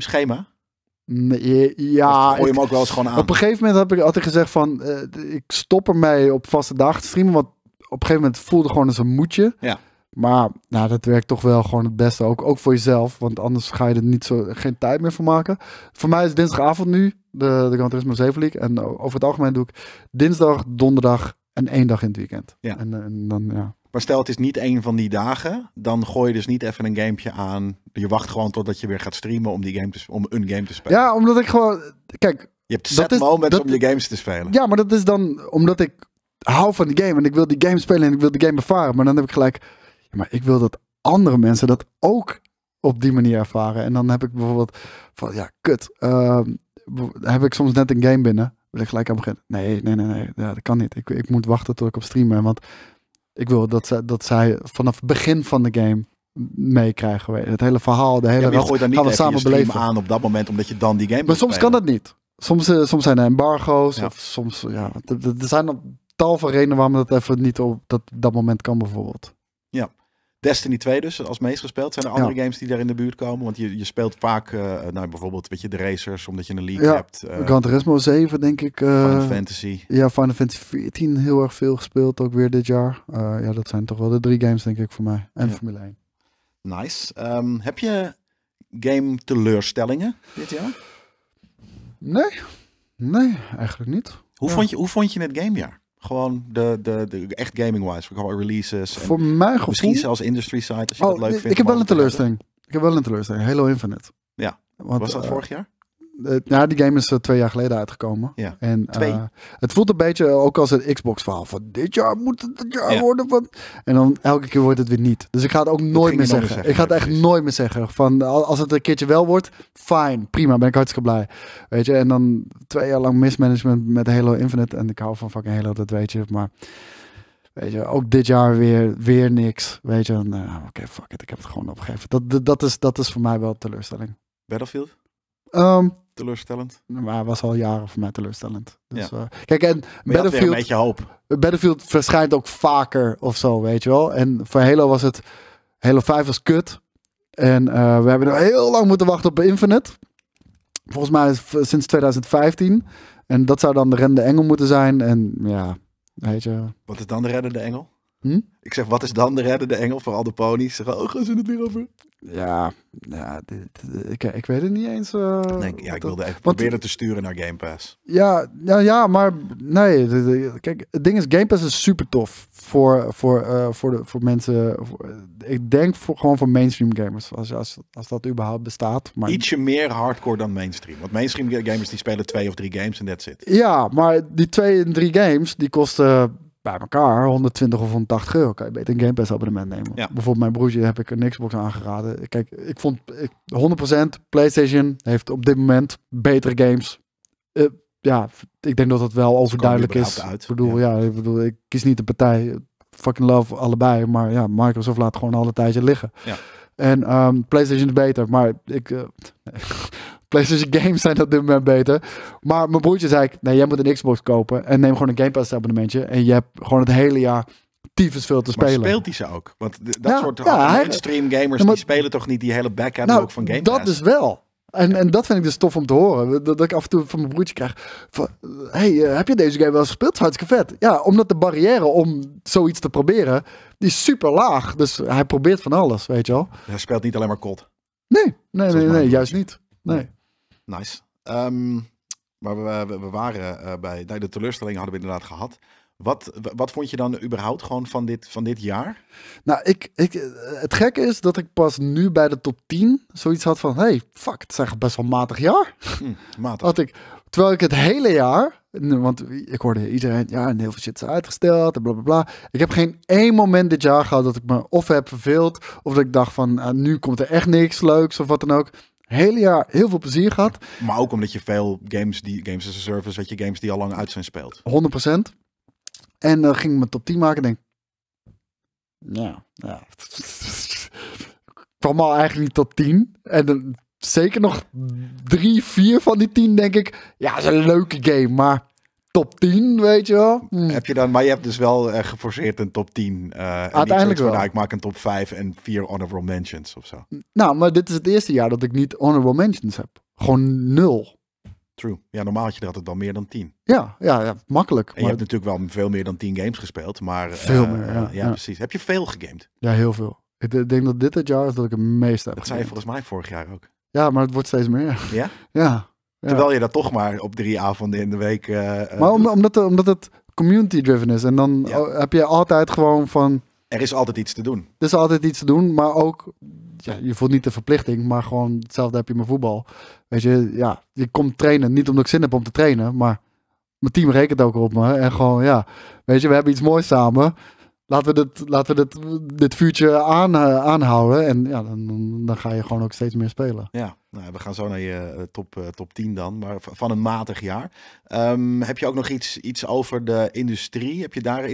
Speaker 2: Nee, ja. Hoor je hem ook
Speaker 1: wel eens gewoon aan. Op een
Speaker 2: gegeven moment heb ik altijd gezegd van, ik stop ermee op vaste dagen te streamen, want een gegeven moment voelde gewoon als een moedje. Ja. Maar nou, dat werkt toch wel gewoon het beste. Ook, ook voor jezelf. Want anders ga je er niet zo, geen tijd meer voor maken. Voor mij is dinsdagavond nu de, de Gran Turismo 7 League. En over het algemeen doe ik dinsdag, donderdag en één dag in het weekend. Ja. En, eh, en dan, ja. Maar stel
Speaker 1: het is niet één van die dagen. Dan gooi je dus niet even een gamepje aan. Je wacht gewoon totdat je weer gaat streamen om, die game te, om een game te spelen.
Speaker 2: Ja, omdat ik gewoon... Kijk... Je hebt set dat moments om je games te spelen. Ja, maar dat is dan omdat ik hou van die game en ik wil die game spelen en ik wil die game ervaren. Maar dan heb ik gelijk, ja, maar ik wil dat andere mensen dat ook op die manier ervaren. En dan heb ik bijvoorbeeld van, ja, kut. Ehm, heb ik soms net een game binnen, wil ik gelijk aan beginnen. Nee, nee, nee, nee, dat kan niet. Ik, ik moet wachten tot ik op stream ben, want ik wil dat, zij, dat zij vanaf het begin van de game meekrijgen. Het hele verhaal, de hele ja, rat, gaan we samen beleven. aan
Speaker 1: op dat moment, omdat je dan die game Maar soms kan dat
Speaker 2: niet. Soms, eh, soms zijn er embargo's, of soms, ja, er zijn tal van redenen waarom dat even niet op dat, dat moment kan bijvoorbeeld.
Speaker 1: Ja. Destiny 2 dus, als meest gespeeld. Zijn er andere games die daar in de buurt komen? Want je, je speelt vaak, eh, nou, bijvoorbeeld, weet je, de Racers, omdat je een league hebt. Uh, Gran Turismo
Speaker 2: 7, denk ik. Eh, Final Fantasy. Ja, Final Fantasy 14 heel erg veel gespeeld, ook weer dit jaar. ja, dat zijn toch wel de drie games, denk ik, voor mij. En
Speaker 1: Formule 1. Nice. Ehm, heb je game teleurstellingen
Speaker 2: dit jaar? Nee, nee, eigenlijk niet.
Speaker 1: Hoe, vond, je, hoe vond je het gamejaar? Gewoon de, de, de echt gaming-wise. Gewoon releases. Voor mij gevoel... Misschien zelfs industry site als je oh, dat leuk vindt. Ik heb wel een teleurstelling.
Speaker 2: Ik heb wel een teleurstelling. Halo Infinite. Ja. Want, was dat eh, vorig jaar? ja, eh, nou, die game is er eh, twee jaar geleden uitgekomen. Ja. En, twee. Eh, het voelt een beetje ook als een Xbox-verhaal. Van dit jaar moet het dit jaar worden. Van... En dan elke keer wordt het weer niet. Dus ik ga het ook nooit meer zeggen. Ik ga het echt nooit meer zeggen. Van als het een keertje wel wordt, fijn, prima, ben ik hartstikke blij. Weet je, en dan twee jaar lang mismanagement met Halo Infinite. En ik hou van fucking Halo, dat weet je. Maar Weet je, ook dit jaar weer, weer niks. Weet je, nou, oké, fuck it, ik heb het gewoon opgegeven. Dat, dat, is, dat is voor mij wel teleurstelling. Battlefield? Um,
Speaker 1: teleurstellend.
Speaker 2: Maar was al jaren voor mij teleurstellend. Dus, ja. Eh, kijk, en Battlefield, een beetje hoop. Battlefield verschijnt ook vaker of zo, weet je wel. En voor Halo was het. Halo 5 was kut. En eh, we hebben heel lang moeten wachten op Infinite. Volgens mij sinds 2015. En dat zou dan de rende engel moeten zijn. En ja, weet je.
Speaker 1: Wat is dan de reddende engel? Hm? Ik zeg, wat is dan de de engel voor al de ponies? Ze gaan, oh, gaan
Speaker 2: ze het weer over? Ja, ja ik,
Speaker 1: ik weet het niet eens. Uh, nee, ja, ik wilde even proberen te sturen naar Game Pass.
Speaker 2: Ja, ja, ja maar nee. Kijk, het ding is, Game Pass is super tof voor, voor, eh, voor, de, voor mensen. ik denk voor, gewoon voor mainstream gamers, als, als, als dat überhaupt bestaat. Maar... Ietsje
Speaker 1: meer hardcore dan mainstream. Want mainstream gamers die spelen twee of drie games en that's it.
Speaker 2: Ja, maar die twee en drie games, die kosten bij elkaar 120 of 180 euro kan je beter een Game Pass abonnement nemen. Ja. Bijvoorbeeld mijn broertje heb ik een Xbox aangeraden. Kijk, ik vond ik, 100% PlayStation heeft op dit moment betere games. Eh, ja, ik denk dat dat wel overduidelijk is. Ik bedoel, ja. ik bedoel, ik kies niet de partij. Fucking love allebei, maar ja, Microsoft laat gewoon alle tijdje liggen. Ja. En ehm, PlayStation is beter, maar ik. Eh, PlayStation games zijn op dit moment beter. Maar mijn broertje zei ik, nee, jij moet een Xbox kopen en neem gewoon een Game Pass abonnementje. En je hebt gewoon het hele jaar tyfus veel te maar spelen. speelt hij ze ook? Want dat soort ja, stream
Speaker 1: gamers die spelen toch niet die hele back-end nou, ook van Game Pass? Dat is wel.
Speaker 2: En, en dat vind ik dus tof om te horen. Dat, ik af en toe van mijn broertje krijg. hey, eh, heb je deze game wel eens gespeeld? Hartstikke vet. Ja, omdat de barrière om zoiets te proberen, die is super laag. Dus hij probeert van alles, weet je wel. Hij speelt niet alleen maar kot. nee, nee, nee juist niet. Nee.
Speaker 1: Nice. Ehm, maar we, waren eh, bij de teleurstelling hadden we inderdaad gehad. Wat, wat vond je dan überhaupt gewoon van dit, van dit jaar?
Speaker 2: Nou, ik, ik, eh, het gekke is dat ik pas nu bij de top 10 zoiets had van... hey, fuck, het is eigenlijk best wel matig jaar. Hm, matig. Had ik, terwijl ik het hele jaar... Want ik hoorde iedereen, ja, en heel veel shit is uitgesteld en blablabla. Ik heb geen één moment dit jaar gehad dat ik me of heb verveeld... of dat ik dacht van, eh, nu komt er echt niks leuks of wat dan ook hele jaar heel veel plezier gehad. Maar ook omdat je veel games, die, games as a service, wat je, games die al lang uit zijn speelt. 100%. En uh, ging me top 10 maken denk nou, ja. kwam al eigenlijk niet tot 10. En dan zeker nog drie, vier van die tien denk ik, ja, is een leuke game, maar top 10, weet je wel. Hmm. Heb je dan, maar je hebt dus wel eh, geforceerd een top 10. Eh, Uiteindelijk wel. nou, ik
Speaker 1: maak een top 5 en vier honorable mentions of zo.
Speaker 2: Nou, maar dit is het eerste jaar dat ik niet honorable mentions heb. Gewoon nul. True.
Speaker 1: Ja, normaal had je er altijd wel meer dan 10.
Speaker 2: Ja, ja,
Speaker 1: ja makkelijk. En maar... je hebt natuurlijk wel veel meer dan 10 games gespeeld, maar... Veel eh, meer, ja, ja, precies. Heb je veel gegamed?
Speaker 2: Ja, heel veel. Ik denk dat dit het jaar is dat ik het meeste heb Dat zei je
Speaker 1: volgens mij vorig jaar ook.
Speaker 2: Ja, maar het wordt steeds meer. Ja? Ja. Terwijl
Speaker 1: je dat toch maar op drie avonden in de week. Eh, eh, maar
Speaker 2: omdat, omdat het community driven is. En dan heb je altijd gewoon van.
Speaker 1: Er is altijd iets
Speaker 2: te doen. Er is altijd iets te doen, maar ook. Ja, je voelt niet de verplichting, maar gewoon hetzelfde heb je met voetbal. Weet je, ja, je komt trainen. Niet omdat ik zin heb om te trainen, maar mijn team rekent ook op me. En gewoon, ja, weet je, we hebben iets moois samen laten we dit, laten we dit, dit vuurtje aan, eh, aanhouden. En ja, dan, dan ga je gewoon ook steeds meer spelen. Ja, nou,
Speaker 1: we gaan zo naar je eh, top, eh, top 10 dan, maar van een matig jaar. Ehm, heb je ook nog iets, iets over de industrie? Heb je daar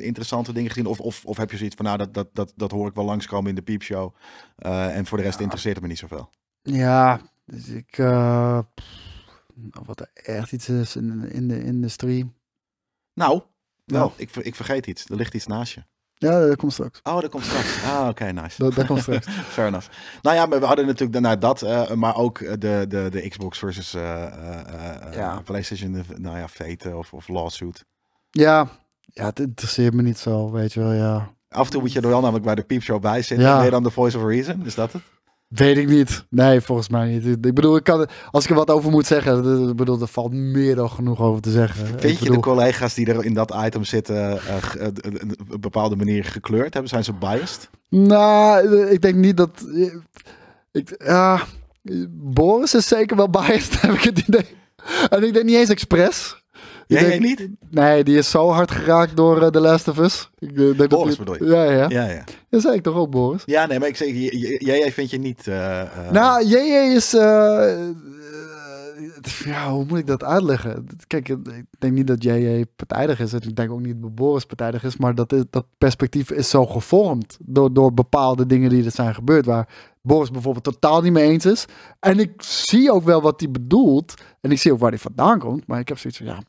Speaker 1: interessante dingen gezien? Of, of, of heb je zoiets van, nou, dat, dat, dat, dat hoor ik wel langskomen in de piepshow. en voor de rest interesseert het me niet zoveel.
Speaker 2: Ja, dus ik... Pff, nou, wat er echt iets is in, in de industrie.
Speaker 1: Nou, nou, nou, ik, ik vergeet iets. Er ligt iets naast je.
Speaker 2: Ja, dat komt straks.
Speaker 1: Oh, dat komt straks. Ah, oké, okay, nice. Dat, komt straks. Fair enough. Nou ja, we hadden natuurlijk daarna dat, eh, maar ook eh, de, de, de Xbox versus eh, ja. PlayStation, de, nou ja, Fate of, of Lawsuit.
Speaker 2: Ja, ja, het interesseert me niet zo, weet je wel, ja.
Speaker 1: Af en toe moet je er wel namelijk bij de Peepshow bij zitten. Ja. dan
Speaker 2: de Voice of Reason, is dat het? Weet ik niet. Nee, volgens mij niet. Ik bedoel, ik kan, als ik er wat over moet zeggen, bedoel, er valt meer dan genoeg over te zeggen. Vind ik je bedoel... de
Speaker 1: collega's die er in dat item zitten uh, een bepaalde manier gekleurd hebben? Zijn ze
Speaker 2: biased? Nou, ik denk niet dat... Ik, ah, Boris is zeker wel biased, heb ik het idee. En ik denk niet eens expres.
Speaker 1: Jij niet?
Speaker 2: Nee, die is zo hard geraakt door de uh, The Last of Us. Ik, eh, denk Boris dat die, bedoel je? Ja, ja. ja, ja. Dat zei ik toch ook, Boris?
Speaker 1: Ja, nee, maar ik zeg, jij vind je niet... Uh, nou, jij
Speaker 2: is... ja, hoe moet ik dat uitleggen? Kijk, ik denk niet dat jij partijdig is. Ik denk ook niet dat Boris partijdig is. Maar dat, is, dat perspectief is zo gevormd door, door bepaalde dingen die er zijn gebeurd. Waar Boris bijvoorbeeld totaal niet mee eens is. En ik zie ook wel wat hij bedoelt. En ik zie ook waar hij vandaan komt. Maar ik heb zoiets van, ja,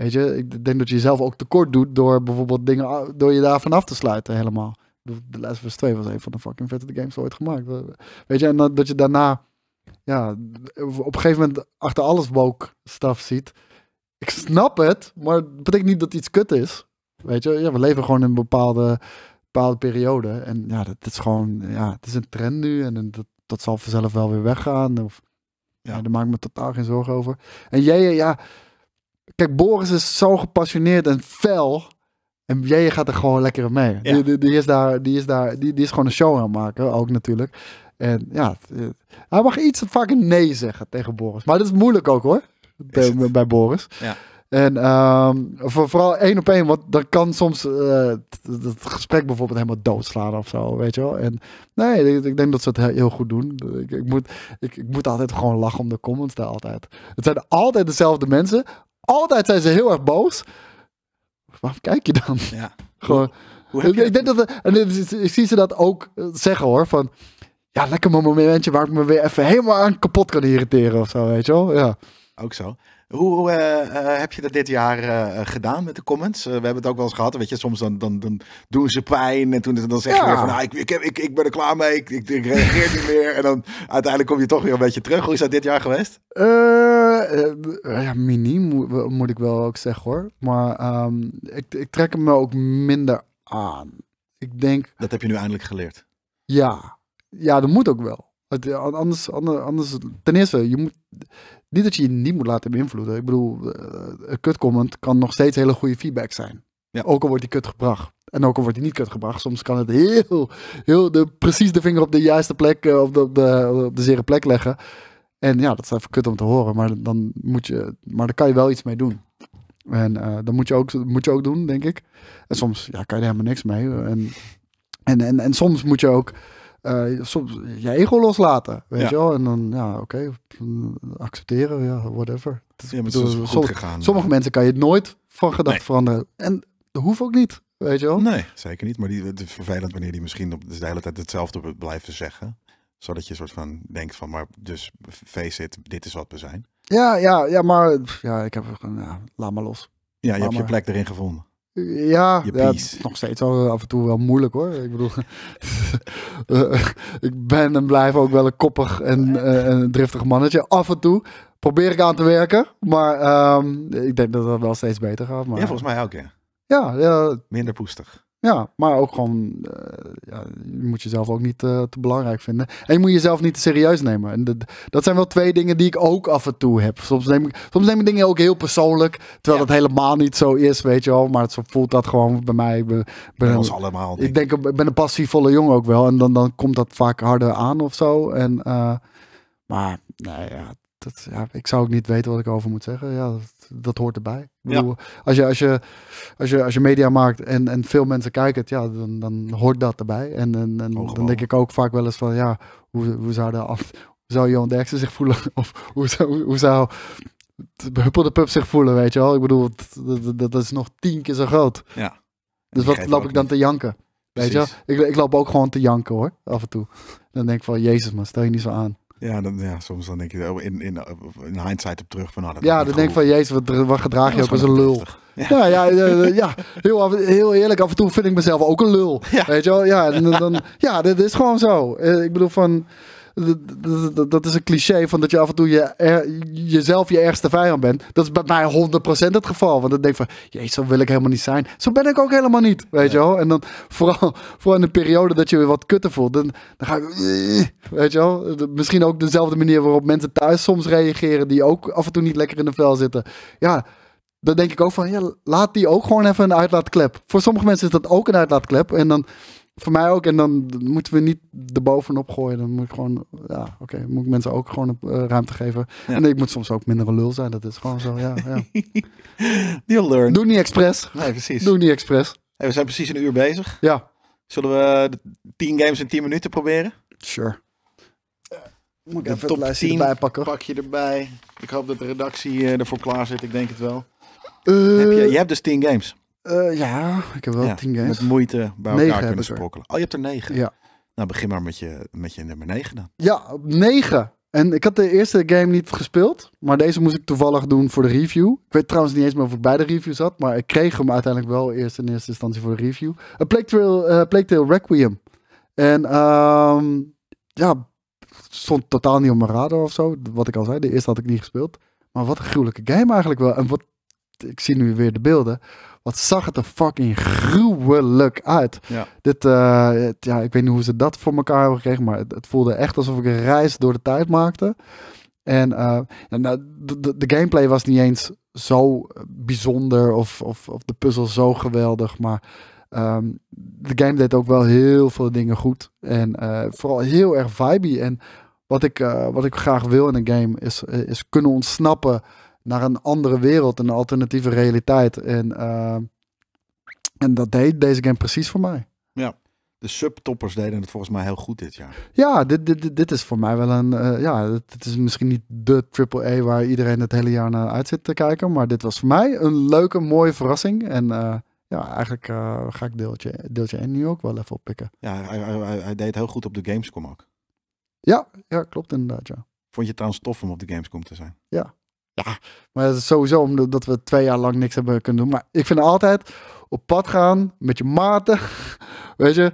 Speaker 2: Weet je, ik denk dat je jezelf ook tekort doet door bijvoorbeeld dingen, door je daarvan af te sluiten helemaal. De Last of Us 2 was een van de fucking vetste games ooit gemaakt. Weet je, en dat, je daarna, ja, op een gegeven moment achter alles woke stuff ziet. Ik snap het, maar het betekent niet dat iets kut is. Weet je, ja, we leven gewoon in een bepaalde, bepaalde periode. En ja, dat, is gewoon, ja, het is een trend nu en dat, dat zal vanzelf wel weer weggaan. Of, ja, daar maak ik me totaal geen zorgen over. En jij, ja Kijk, Boris is zo gepassioneerd en fel. En jij gaat er gewoon lekker mee. Die, die, is daar, die, is daar, die, die is gewoon een show aan maken, ook natuurlijk. En ja, eh, hij mag iets fucking nee zeggen tegen Boris. Maar dat is moeilijk ook hoor, bij, Boris. Ja. En ehm, vooral één op één, want dan kan soms uh, het gesprek bijvoorbeeld helemaal doodslaan of zo, weet je wel. En nee, ik, denk dat ze het heel, goed doen. Ik, ik moet, ik, ik, moet altijd gewoon lachen om de comments daar altijd. Het zijn altijd dezelfde mensen, altijd zijn ze heel erg boos. Waarom kijk je dan? Ja. Gewoon. Hoe ik denk dat, en ik zie ze dat ook eh, zeggen hoor. Van ja, lekker mijn momentje waar ik me weer even helemaal aan kapot kan irriteren of zo, weet je wel. Ja.
Speaker 1: Ook zo. Hoe eh, eh, heb je dat dit jaar eh, gedaan met de comments? we hebben het ook wel eens gehad. Weet je, soms dan, dan, dan doen ze pijn. En toen dan zeg je weer van, ah, ik, ik, ik, ben er klaar mee. Ik, ik, reageer niet meer. En dan uiteindelijk kom je toch weer een beetje
Speaker 2: terug. Hoe is dat dit jaar geweest? ja, miniem moet ik wel ook zeggen hoor. Maar ehm, ik, ik trek hem ook minder aan. Ik denk... Dat heb je nu eindelijk geleerd. Ja, ja dat moet ook wel. Eh, anders, anders, ten eerste, je moet, niet dat je je niet moet laten beïnvloeden. Ik bedoel, eh, een kutcomment kan nog steeds hele goede feedback zijn. Ja. Ook al wordt die kut gebracht. En ook al wordt die niet kut gebracht. Soms kan het heel, heel de, precies de vinger op de juiste plek, eh, de, op de, op de zere plek leggen. En ja, dat is even kut om te horen, maar dan, moet je, maar dan kan je wel iets mee doen. En uh, dat moet je, ook, moet je ook doen, denk ik. En soms ja, kan je er helemaal niks mee. en, en, en soms moet je ook uh, soms je ego loslaten, weet je wel. En dan, ja, oké, accepteren, ja, whatever. ja, maar dus goed sommige, gegaan. Sommige eh. mensen kan je nooit van gedachten veranderen. En dat hoeft ook niet,
Speaker 1: weet je wel. Nee, zeker niet. Maar die, het is vervelend wanneer die misschien op dus de hele tijd hetzelfde blijven zeggen. Zodat je soort van denkt van, maar dus face it, dit is wat we zijn.
Speaker 2: Ja, ja, ja, maar ja, ik heb, ja, laat maar los. Ja, je hebt je
Speaker 1: plek erin gevonden.
Speaker 2: Ja, ja is nog steeds af en toe wel moeilijk hoor. Ik bedoel, eh, ik ben en blijf ook wel een koppig en uh, eh, een driftig mannetje. Af en toe probeer ik aan te werken, maar ehm, ik denk dat dat wel steeds beter gaat. Maar... Ja, volgens mij ook ja. Ja, Minder poestig. Ja, maar ook gewoon, uh, ja, je moet jezelf ook niet eh, te belangrijk vinden. En je moet jezelf niet te serieus nemen. En dat, zijn wel twee dingen die ik ook af en toe heb. Soms neem ik, soms neem ik dingen ook heel persoonlijk, terwijl dat helemaal niet zo is, weet je wel. Maar het, zo voelt dat gewoon bij mij. Bij, ons allemaal. Ik denk, ik ben een passievolle jongen ook wel. En dan, dan komt dat vaak harder aan of zo. En, eh, maar, nou ja, dat, ja, ik zou ook niet weten wat ik over moet zeggen. Ja, dat, dat hoort erbij. als, je, als, je, als, je, als je media maakt en, en veel mensen kijken ja, dan, dan hoort dat erbij. En, en, dan denk ik ook vaak wel eens van, ja, hoe, hoe zou, de, af, zou Johan Derksen zich voelen? Of hoe zou, hoe zou Huppel de Pup zich voelen, weet je wel? Ik bedoel, dat, dat, is nog tien keer zo groot. Ja. Dus wat loop ik dan te janken? Weet je Ik, ik loop ook gewoon te janken hoor, af en toe. Dan denk ik van, jezus man, stel je niet zo aan.
Speaker 1: Ja, dan, ja, soms dan denk je oh, in, in, eh, in hindsight op terug van... Nou, ja, dan denk ik van, jezus,
Speaker 2: wat, gedraag je ja, ook als een lul. Ja, ja, ja heel, heel eerlijk, af en toe vind ik mezelf ook een lul. Ja. Weet je wel? Ja, dan, dan, ja, dit is gewoon zo. Eh, ik bedoel van dat is een cliché van dat je af en toe je, jezelf je ergste vijand bent. Dat is bij mij 100% het geval. Want dan denk ik van, jezus, zo wil ik helemaal niet zijn. Zo ben ik ook helemaal niet, weet je wel. En dan vooral, vooral in de periode dat je weer wat kutter voelt. Dan, dan ga ik, weet je wel. Misschien ook dezelfde manier waarop mensen thuis soms reageren. Die ook af en toe niet lekker in de vel zitten. Ja, dan denk ik ook van, ja, laat die ook gewoon even een uitlaatklep. Voor sommige mensen is dat ook een uitlaatklep. En dan voor mij ook. En dan moeten we niet de bovenop gooien. Dan moet ik gewoon, ja, oké, moet ik mensen ook gewoon eh, ruimte geven. En ik moet soms ook minder een lul zijn. Dat is gewoon zo, ja. ja. You'll learn. Doe niet expres. Nee, precies. Doe niet expres. Hey, we zijn precies een uur bezig. Ja. Zullen we
Speaker 1: tien games in 10 minuten proberen? Sure. Eh, moet ik even top het lijstje erbij pakken? Pak je erbij. Ik hoop dat de redactie eh, ervoor klaar zit. Ik denk het wel. heb je, je hebt dus tien games.
Speaker 2: Eh, ja, ik heb wel tien games. Met moeite bij elkaar kunnen sprokkelen. Oh, je hebt er negen? Ja.
Speaker 1: Nou, begin maar met je, met je nummer negen dan.
Speaker 2: Ja, negen. En ik had de eerste game niet gespeeld, maar deze moest ik toevallig doen voor de review. Ik weet trouwens niet eens meer of ik bij de review zat, maar ik kreeg hem uiteindelijk wel eerst in eerste instantie voor de review. A Plague Tale, eh, Plague Tale Requiem. En um, ja, stond totaal niet op mijn radar of zo, wat ik al zei. De eerste had ik niet gespeeld. Maar wat een gruwelijke game eigenlijk wel. En wat, ik zie nu weer de beelden. Wat zag het er fucking gruwelijk uit. Dit, eh, ja, ik weet niet hoe ze dat voor elkaar hebben gekregen, maar het, voelde echt alsof ik een reis door de tijd maakte. En eh, nou, de, de, gameplay was niet eens zo bijzonder of, of, of de puzzel zo geweldig, maar ehm, de game deed ook wel heel veel dingen goed. En eh, vooral heel erg vibey. En wat ik, wat ik graag wil in een game is, is kunnen ontsnappen naar een andere wereld, een alternatieve realiteit. En, eh, en dat deed deze game precies voor mij.
Speaker 1: Ja, de subtoppers deden het volgens mij heel goed dit jaar.
Speaker 2: Ja, dit, dit, dit is voor mij wel een. Eh, ja, het is misschien niet de AAA waar iedereen het hele jaar naar uit zit te kijken. Maar dit was voor mij een leuke, mooie verrassing. En eh, ja, eigenlijk ga ik deeltje, deeltje 1 nu ook wel even oppikken.
Speaker 1: Ja, hij, hij, deed heel goed op de Gamescom ook.
Speaker 2: Ja, ja klopt inderdaad. Ja.
Speaker 1: Vond je het trouwens tof om op de Gamescom te zijn?
Speaker 2: maar dat is sowieso omdat we twee jaar lang niks hebben kunnen doen. Maar ik vind altijd op pad gaan met je maten, weet je.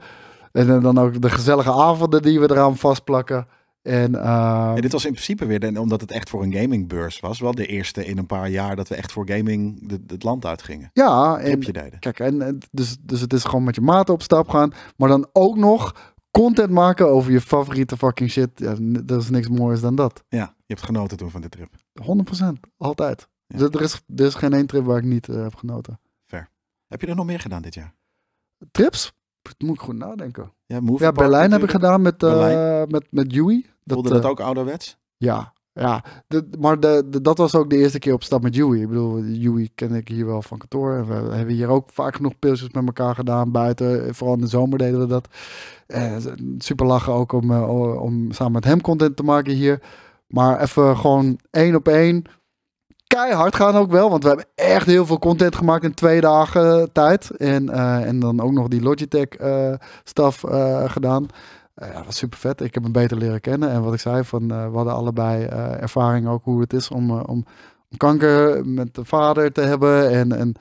Speaker 2: En dan ook de gezellige avonden die we eraan vastplakken. En, ehm, dit was in principe
Speaker 1: weer, omdat het echt voor een gamingbeurs was, wel de eerste in een paar jaar dat we echt voor gaming het land uitgingen.
Speaker 2: Ja, en, deden. kijk, en, eh, dus, dus het is gewoon met je maten op stap gaan, maar dan ook nog content maken over je favoriete fucking shit. Ja, er is niks moois dan dat. Ja, je hebt genoten toen van de trip. 100%, altijd. Dus er is, er is geen één trip waar ik niet eh, heb genoten.
Speaker 1: Ver. Heb je er nog meer gedaan dit jaar?
Speaker 2: Trips? Moet ik
Speaker 1: goed nadenken.
Speaker 2: Ja, Berlijn heb ik gedaan met, uh, met, met Yui. Dat, Voelde dat eh, ook ouderwets? Ja, ja. maar de, dat was ook de eerste keer op stap met Yui. Ik bedoel, Yui ken ik hier wel van kantoor. En we hebben hier ook vaak genoeg pilsjes met elkaar gedaan buiten. Vooral in de zomer deden we dat. En super lachen ook om, om samen met hem content te maken hier. Maar even gewoon één op één. Keihard gaan ook wel, want we hebben echt heel veel content gemaakt in twee dagen eh, tijd. En, eh, en dan ook nog die Logitech-staf eh, gedaan. Ja, was super vet. Ik heb hem beter leren kennen. En wat ik zei, van, we hadden allebei ervaring ook hoe het is om, om, om, kanker met de vader te hebben. En, en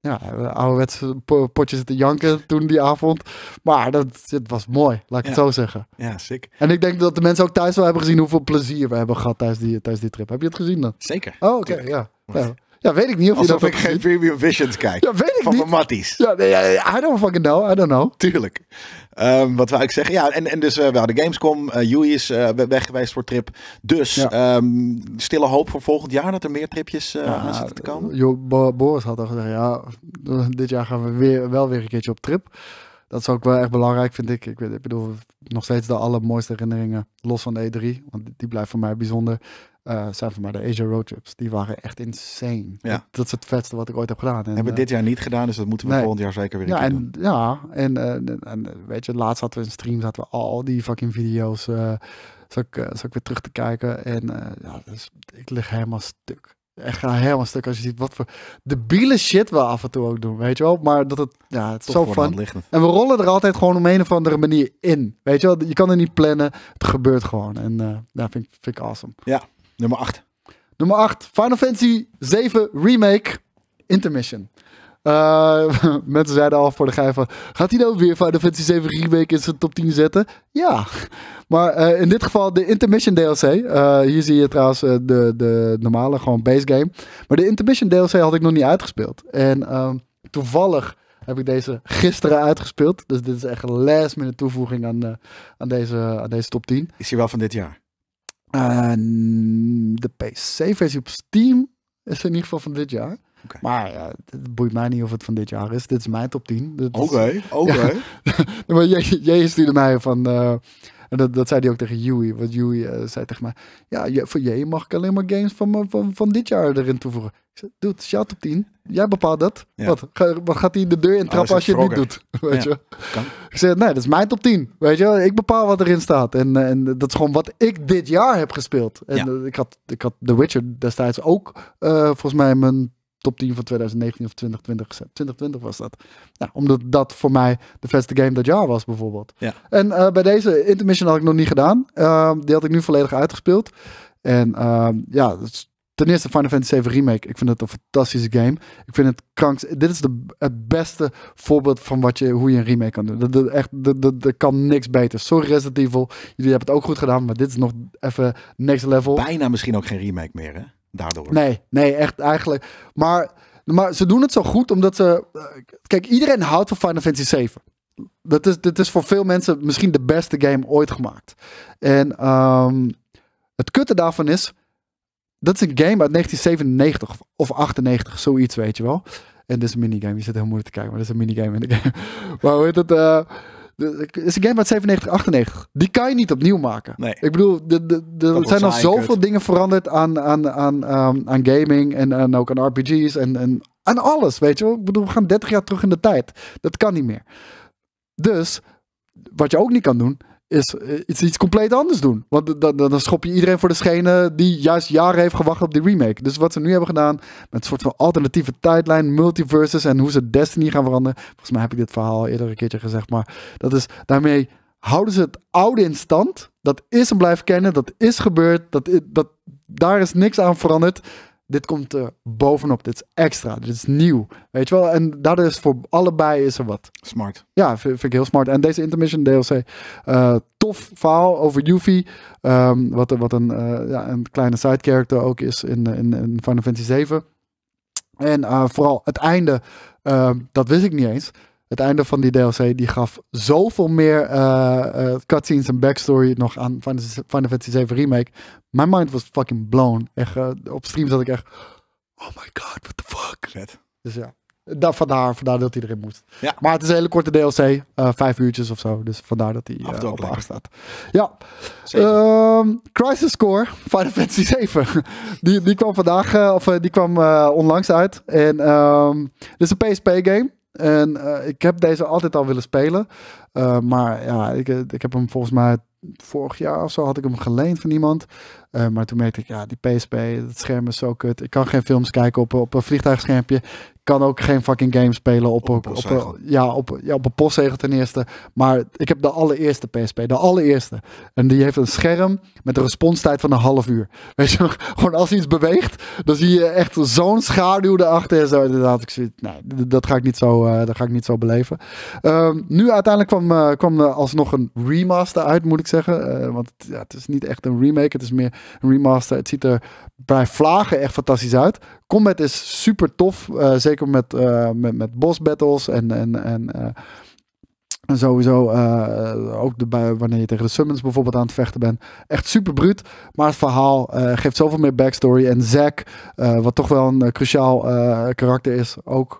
Speaker 2: ja, ouderwets eh, potjes te janken toen die avond. Maar dat, het was mooi, laat ik het zo zeggen. Ja, sick. En ik denk dat de mensen ook thuis wel hebben gezien hoeveel plezier we hebben gehad tijdens die, tijdens die trip. Heb je het gezien dan? Zeker. Oh, oké, ja. ja. Ja, weet ik niet of je dat... ik geen Premium visions kijk. Ja, weet ik van niet. Van Matties. Ja, nee, I don't fucking know. I don't know. Tuurlijk. Ehm,
Speaker 1: wat wou ik zeggen? Ja, en, en dus uh, we hadden Gamescom. Uh, is uh, eh, weg geweest voor trip. Dus ehm, stille hoop voor volgend jaar dat er meer tripjes aan zitten te
Speaker 2: komen. Jo, Bo Boris had al gezegd, ja, dit jaar gaan we weer, wel weer een keertje op trip. Dat is ook wel echt belangrijk, vind ik. Ik, weet, ik bedoel, nog steeds de allermooiste herinneringen, los van de E3. Want die blijft voor mij bijzonder. Eh, zijn voor mij de Asia roadtrips. Die waren echt insane. Ja. Dat, is het vetste wat ik ooit heb gedaan. En, hebben we eh, dit jaar niet gedaan, dus dat moeten we volgend jaar zeker weer ja, en, doen. Ja, en, eh, en, en, weet je, laatst hadden we een stream, zaten we al die fucking video's, uh, zo ik, zal ik weer terug te kijken. En ja, dus ik lig helemaal stuk. Echt ga helemaal stuk als je ziet wat voor debiele shit we af en toe ook doen, weet je wel. Maar dat het, ja, het is zo fun. En we rollen er altijd gewoon op een of andere manier in, weet je wel. Je kan er niet plannen, het gebeurt gewoon. En uh, dat vind, vind ik awesome. Ja, Nummer 8. Nummer 8. Final Fantasy 7 Remake Intermission. Eh, mensen zeiden al voor de gein van... Gaat hij dan nou weer Final Fantasy 7 Remake in zijn top 10 zetten? Ja. Maar eh, in dit geval de Intermission DLC. Eh, hier zie je trouwens de, de normale, gewoon base game. Maar de Intermission DLC had ik nog niet uitgespeeld. En ehm, toevallig heb ik deze gisteren uitgespeeld. Dus dit is echt een last minute toevoeging aan, aan, deze, aan deze top 10. Is hij wel van dit jaar? de PC-versie op Steam is in ieder geval van dit jaar. Maar ja, het boeit mij niet of het van dit jaar is. Dit is mijn top 10. Oké, oké. maar jij, jij stuurde mij van... Eh, en dat, dat zei hij ook tegen Yui. Want Yui eh, zei tegen mij, ja, voor jij mag ik alleen maar games van, van, van dit jaar erin toevoegen. Ik zei, dude, shout op 10. Jij bepaalt dat. Wat, wat gaat hij de deur in trappen als je het niet doet? Weet je? Ik zei, nee, dat is mijn top 10. Weet je, ik bepaal wat erin staat. En, eh, en dat is gewoon wat ik dit jaar heb gespeeld. En eh, ik, had, ik had The Witcher destijds ook, volgens mij, mijn top 10 van 2019 of 2020 2020 was dat. Nou, omdat dat voor mij de beste game dat jaar was, bijvoorbeeld. Ja. En eh, bij deze Intermission had ik nog niet gedaan. Ehm, die had ik nu volledig uitgespeeld. En ehm, ja, ten eerste Final Fantasy VII Remake. Ik vind het een fantastische game. Ik vind het krankz. Dit is de, het beste voorbeeld van wat je, hoe je een remake kan doen. Er echt, de dat, kan niks beter. Sorry Resident Evil, jullie hebben het ook goed gedaan, maar dit is nog even next level. Bijna
Speaker 1: misschien ook geen remake meer, hè? daardoor. Nee,
Speaker 2: nee, echt eigenlijk. Maar, maar ze doen het zo goed omdat ze. Eh, kijk, iedereen houdt van Final Fantasy 7. Dat is, dit is voor veel mensen misschien de beste game ooit gemaakt. En ehm, het kutte daarvan is. Dat is een game uit 1997 of 98, zoiets weet je wel. En dit is een minigame. Je zit heel moeilijk te kijken, maar dat is een minigame in de game. Maar hoe heet het? Eh, het is een game uit 97, 98. Die kan je niet opnieuw maken. Nee. Ik bedoel, er zijn al zoveel dingen veranderd aan, aan, aan, ehm, aan gaming en, en ook aan RPG's en, en aan alles, weet je wel. Ik bedoel, we gaan 30 jaar terug in de tijd. Dat kan niet meer. Dus, wat je ook niet kan doen, is eh, iets, iets compleet anders doen. Want dan, dan schop je iedereen voor de schenen die juist jaren heeft gewacht op die remake. Dus wat ze nu hebben gedaan met een soort van alternatieve tijdlijn, multiverses en hoe ze Destiny gaan veranderen. Volgens mij heb ik dit verhaal eerder een keertje gezegd, maar dat is daarmee houden ze het oude in stand. Dat is en blijft kennen, dat is gebeurd, dat, dat, daar is niks aan veranderd dit komt er eh, bovenop. Dit is extra. Dit is nieuw. Weet je wel? En daardoor is voor allebei is er wat. Smart. Ja, vind, ik heel smart. En deze Intermission DLC. Eh, tof verhaal over Yuffie. Um, wat wat een, eh, ja, een kleine side character ook is in, in, in Final Fantasy 7. En vooral het einde. Ehm, dat wist ik niet eens. Het einde van die DLC die gaf zoveel meer cutscenes en backstory nog aan Final Fantasy 7 Remake. Mijn mind was fucking blown. Echt, eh, op stream zat ik echt. Oh my god, what the fuck. Dus ja. dat vandaar, vandaar dat hij erin moest. Ja. Maar het is een hele korte DLC. Eh, vijf uurtjes of zo. Dus vandaar dat hij uh, op acht staat. Ja. Um, Crisis Core, Final Fantasy 7. die, die kwam vandaag, of die kwam onlangs uit. En ehm, dit is een PSP game. En ik heb deze altijd al willen spelen. maar ja, ik, ik heb hem volgens mij vorig jaar of zo had ik hem geleend van iemand. Eh, maar toen merkte ik, ja, die PSP, het scherm is zo kut. Ik kan geen films kijken op, op een vliegtuigschermpje kan ook geen fucking game spelen op, op, een, op, ja, op, ja, op een postzegel ten eerste. Maar ik heb de allereerste PSP, de allereerste. En die heeft een scherm met een responstijd van een half uur. Weet je, gewoon als iets beweegt, dan zie je echt zo'n schaduw erachter. En zo, inderdaad, ik zie, nee, dat ga ik niet zo, uh, dat ga ik niet zo beleven. Ehm, nu uiteindelijk kwam, eh, kwam er alsnog een remaster uit, moet ik zeggen. Eh, want ja, het is niet echt een remake, het is meer een remaster. Het ziet er bij vlagen echt fantastisch uit. Combat is super tof, zeker met, eh, met, met boss battles en, en, en eh, sowieso eh, ook de, wanneer je tegen de summons bijvoorbeeld aan het vechten bent. Echt super bruut. Maar het verhaal geeft zoveel meer backstory. En Zack, wat toch wel een cruciaal karakter is. Ook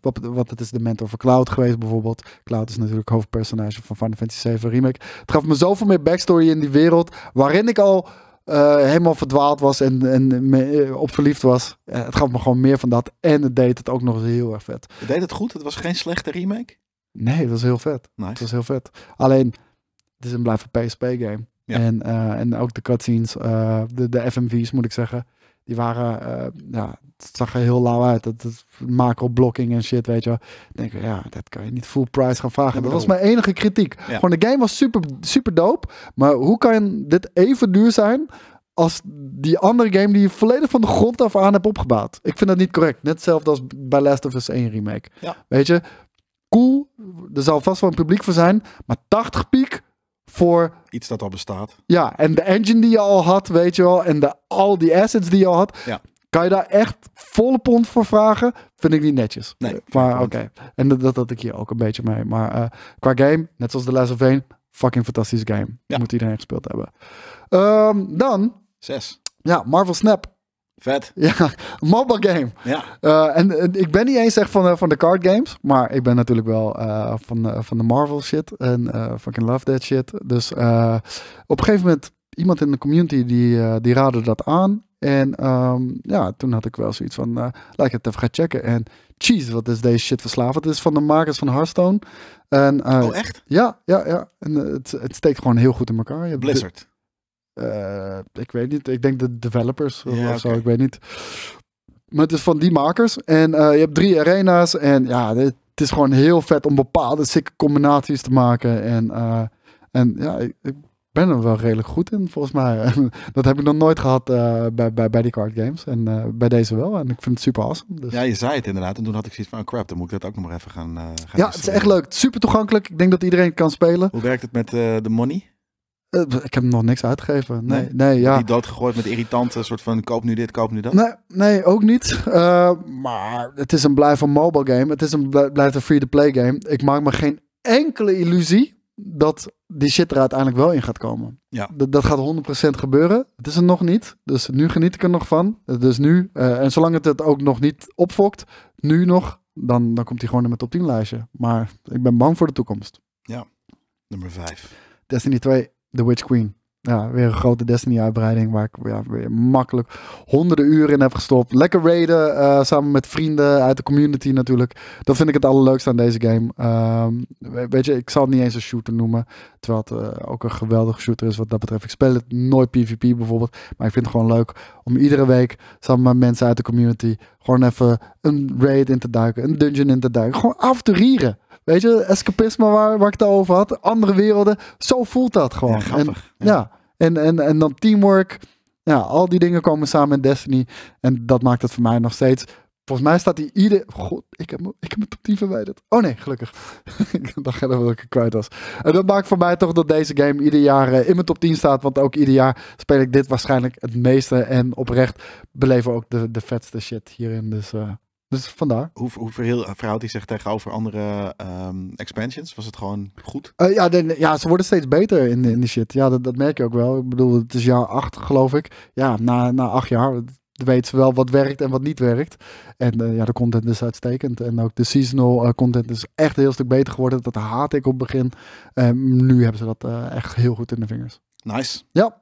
Speaker 2: wat, wat het is de mentor van Cloud geweest bijvoorbeeld. Cloud is natuurlijk hoofdpersonage van Final Fantasy VII Remake. Het gaf me zoveel meer backstory in die wereld. Waarin ik al eh, helemaal verdwaald was en, en eh, op verliefd was. het gaf me gewoon meer van dat. En het deed het ook nog eens heel erg vet.
Speaker 1: deed het goed? Het was geen slechte remake?
Speaker 2: Nee, het was heel vet. Het was heel vet. Alleen, het is een blijven PSP-game. En, eh, en ook de cutscenes, de, de FMV's moet ik zeggen. Die waren, eh, ja, het zag er heel lauw uit. Dat, dat macro-blocking en shit, weet je wel. denk ja, dat kan je niet full price gaan vragen. dat was mijn enige kritiek. Gewoon, de game was super, super dope. Maar hoe kan dit even duur zijn als die andere game die je volledig van de grond af aan hebt opgebouwd? Ik vind dat niet correct. Net hetzelfde als bij Last of Us 1 Remake. Weet je, cool, er zal vast wel een publiek voor zijn. Maar 80 piek voor... Iets dat al bestaat. Ja, en de engine die je al had, weet je wel. En de, al die assets die je al had. Ja. Kan je daar echt volle pond voor vragen? Vind ik niet netjes. Nee, maar oké. En dat, dat had ik hier ook een beetje mee. Maar eh, qua game, net zoals The Last of Us, fucking fantastische game. Moet iedereen gespeeld hebben. Ehm, dan... Zes. Ja, Marvel Snap. Vet. Ja, mobile game. Ja. Eh, en, ik ben niet eens echt van, van de card games, maar ik ben natuurlijk wel eh, van, van de Marvel shit en eh, fucking love that shit. Dus op een gegeven moment, iemand in de community die, die raadde dat aan. En ehm, ja, toen had ik wel zoiets van, laat ik het even gaan checken. En cheese, wat is deze shit verslavend. Het is van de makers van Hearthstone. En, oh, echt? Ja, ja, ja. En het, het steekt gewoon heel goed in elkaar. Blizzard. Eh, ik weet niet. Ik denk de developers of zo. Ik weet niet. Maar het is van die makers. En eh, je hebt drie arena's. En ja, het is gewoon heel vet om bepaalde sikke combinaties te maken. En, eh, en ja, ik, ben er wel redelijk goed in, volgens mij. dat heb ik nog nooit gehad bij, bij, bij die card games. En bij deze wel. En ik vind het super awesome.
Speaker 1: Dus. Ja, je zei het inderdaad. En toen had ik zoiets van, oh, crap, dan moet ik dat ook nog maar even gaan... gaan ja, het is
Speaker 2: echt leuk. Super toegankelijk. Ik denk dat iedereen kan spelen. Hoe werkt het met de money? Eh, ik heb nog niks uitgegeven. Nee, nee, nee ja. dood
Speaker 1: doodgegooid met irritante soort van koop nu dit, koop nu dat. Nee,
Speaker 2: nee ook niet. Eh, maar het is een blijf een mobile game. Het is een blijft een free-to-play game. Ik maak me geen enkele illusie dat die shit er uiteindelijk wel in gaat komen. Ja. Dat, dat gaat 100% gebeuren. Het is er nog niet. Dus nu geniet ik er nog van. Dus nu, eh, en zolang het het ook nog niet opfokt, nu nog, dan, dan komt hij gewoon in mijn top 10 lijstje. Maar ik ben bang voor de toekomst.
Speaker 1: Ja, nummer
Speaker 2: 5. Destiny 2 The Witch Queen. Ja, weer een grote Destiny-uitbreiding waar ik ja, weer makkelijk honderden uren in heb gestopt. Lekker raiden, eh, samen met vrienden uit de community natuurlijk. Dat vind ik het allerleukste aan deze game. Ehm, weet je, ik zal het niet eens een shooter noemen. Terwijl het eh, ook een geweldige shooter is wat dat betreft. Ik speel het nooit PvP bijvoorbeeld. Maar ik vind het gewoon leuk om iedere week samen met mensen uit de community... gewoon even een raid in te duiken, een dungeon in te duiken. Gewoon af te rieren. Weet je, escapisme waar, waar ik het over had. Andere werelden. Zo voelt dat gewoon. grappig, en, ja. En, en, en dan teamwork. Ja, al die dingen komen samen in Destiny. En dat maakt het voor mij nog steeds. Volgens mij staat hij ieder. God, ik heb, ik heb mijn top 10 verwijderd. Oh nee, gelukkig. ik dacht dat ik het kwijt was. En dat maakt voor mij toch dat deze game ieder jaar eh, in mijn top 10 staat. Want ook ieder jaar speel ik dit waarschijnlijk het meeste. En oprecht beleven ook de, de vetste shit hierin. Dus eh, dus vandaar. Hoe, hoe
Speaker 1: eh, verhoudt hij zich tegenover andere ehm, expansions? Was het gewoon
Speaker 2: goed? Eh, ja, ja, ze worden steeds beter in, in de shit. Ja, dat, merk je ook wel. Ik bedoel, het is jaar acht, geloof ik. Ja, na, na acht jaar weten ze wel wat werkt en wat niet werkt. En eh, ja, de content is uitstekend. En ook de seasonal content is echt een heel stuk beter geworden. Dat haat ik op het begin. nu hebben ze dat echt heel goed in de vingers. Nice. Ja.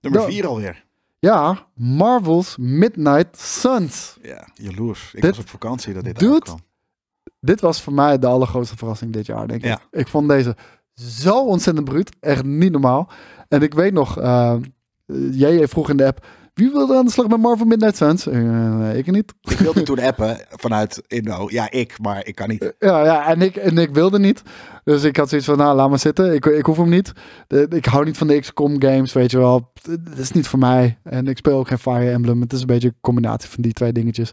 Speaker 2: Nummer vier alweer. Ja, Marvel's Midnight Suns.
Speaker 1: Ja, jaloers. Ik was op
Speaker 2: vakantie dat dit dude, Dit was voor mij de allergrootste verrassing dit jaar, denk ik. Ik vond deze zo ontzettend bruut. Echt niet normaal. En ik weet nog, uh, jij vroeg in de app, wie wilde aan de slag met Marvel Midnight Suns? Eh, ik niet. Ik wilde toen appen vanuit Indo. Ja, ik, maar ik kan niet. Eh, ja, ja en, ik, en ik wilde niet. Dus ik had zoiets van, nou, laat maar zitten. Ik, ik hoef hem niet. ik hou niet van de XCOM games, weet je wel. Dat is niet voor mij. En ik speel ook geen Fire Emblem. Het is een beetje een combinatie van die twee dingetjes.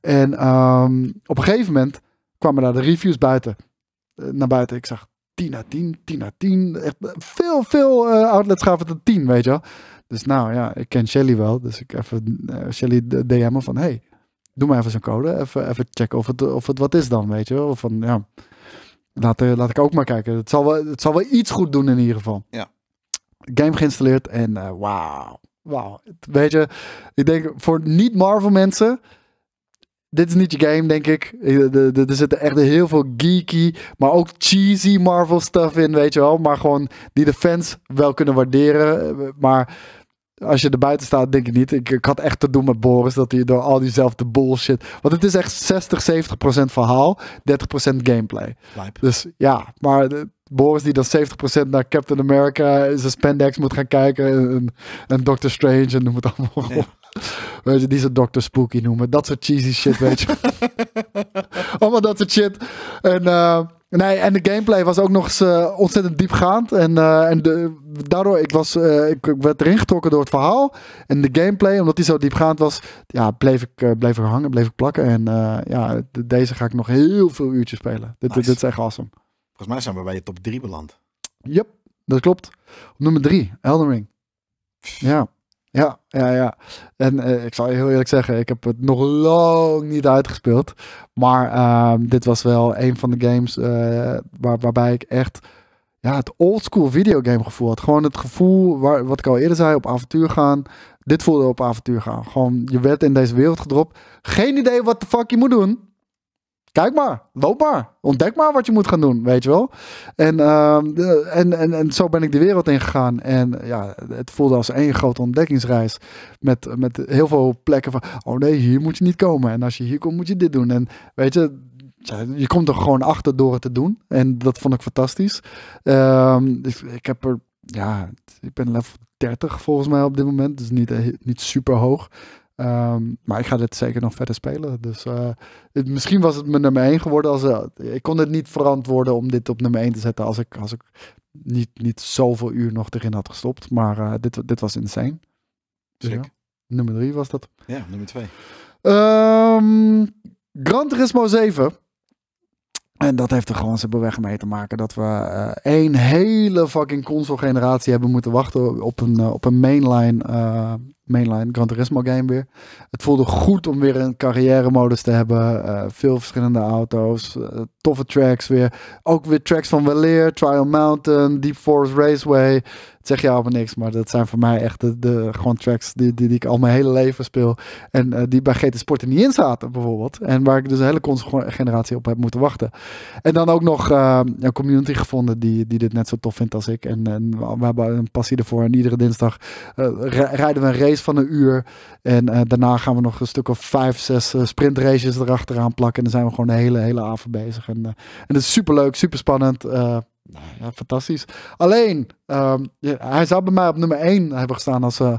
Speaker 2: En ehm, op een gegeven moment kwamen daar de reviews buiten. Eh, naar buiten. Ik zag 10 naar 10, 10 naar 10. Echt veel, veel outlets gaven het een 10, weet je wel. Dus nou ja, ik ken Shelly wel. Dus ik even uh, Shelly DM'en van hey, doe maar even zo'n code. Even, even checken of het, of het wat is dan, weet je wel. Van ja, laat, eh, laat ik ook maar kijken. Het zal, wel, het zal wel iets goed doen in ieder geval. Ja. Game geïnstalleerd en uh, wauw. Wauw. Weet je, ik denk voor niet-Marvel mensen dit is niet je game, denk ik. Er zitten echt heel veel geeky, maar ook cheesy Marvel stuff in, weet je wel. Maar gewoon die de fans wel kunnen waarderen. Maar als je er buiten staat, denk ik niet. Ik, ik had echt te doen met Boris dat hij door al diezelfde bullshit. Want het is echt 60, 70 verhaal, 30 gameplay. Dus ja, maar Boris die dan 70 naar Captain America zijn spandex moet gaan kijken. En, en Doctor Strange en noem het allemaal. Weet je, die ze Dr. Spooky noemen. Dat soort cheesy shit, weet je. allemaal dat soort shit. En. Eh, Nee, en de gameplay was ook nog eens eh, ontzettend diepgaand. En, eh, en de, daardoor, ik, was, eh, ik, ik, werd erin getrokken door het verhaal. En de gameplay, omdat die zo diepgaand was, ja, bleef ik, bleef ik hangen, bleef ik plakken. En ja, deze ga ik nog heel veel uurtjes spelen. Dit, dit, is echt awesome.
Speaker 1: Volgens mij zijn we bij je top 3 beland.
Speaker 2: Yep, dat klopt. nummer 3, Elden Ring. Ja. Ja, ja, ja. En eh, ik zal je heel eerlijk zeggen, ik heb het nog lang niet uitgespeeld. Maar ehm, dit was wel een van de games eh, waar, waarbij ik echt ja, het oldschool videogame gevoel had. Gewoon het gevoel, waar, wat ik al eerder zei, op avontuur gaan. Dit voelde op avontuur gaan. Gewoon, je werd in deze wereld gedropt. Geen idee wat de fuck je moet doen kijk maar, loop maar, ontdek maar wat je moet gaan doen, weet je wel. En, ehm, en, en, en zo ben ik de wereld ingegaan. En ja, het voelde als één grote ontdekkingsreis. Met, met heel veel plekken van, oh nee, hier moet je niet komen. En als je hier komt, moet je dit doen. En weet je, je komt er gewoon achter door het te doen. En dat vond ik fantastisch. Ehm, ik, heb er, ja, ik ben level 30 volgens mij op dit moment. Dus niet, eh, niet super hoog. Ehm, maar ik ga dit zeker nog verder spelen. Dus eh, misschien was het mijn nummer 1 geworden. Als, eh, ik kon het niet verantwoorden om dit op nummer 1 te zetten als ik, als ik niet, niet zoveel uur nog erin had gestopt. Maar eh, dit, dit was insane. Dus nummer 3 was dat. Ja, nummer 2. Um, ehm, Gran Turismo 7. En dat heeft er gewoon zijn beweg mee te maken dat we uh, één hele fucking console-generatie hebben moeten wachten op een, op een mainline mainline Gran Turismo game weer. Het voelde goed om weer een carrière modus te hebben. Eh, veel verschillende auto's, eh, toffe tracks weer. Ook weer tracks van Weleer, Trial Mountain, Deep Forest Raceway zeg je allemaal niks, maar dat zijn voor mij echt de, de gewoon tracks die, die, die, ik al mijn hele leven speel. En eh, die bij GT Sport er niet in zaten, bijvoorbeeld. En waar ik dus een hele generatie op heb moeten wachten. En dan ook nog eh, een community gevonden die, die dit net zo tof vindt als ik. En, en we hebben een passie ervoor. En iedere dinsdag eh, rijden we een race van een uur. En daarna gaan we nog een stuk of vijf, zes sprintraces erachteraan plakken. En dan zijn we gewoon de hele, hele avond bezig. En, en het is super leuk, super spannend. Nou ja, fantastisch. Alleen, ehm, hij zou bij mij op nummer 1 hebben gestaan als, eh,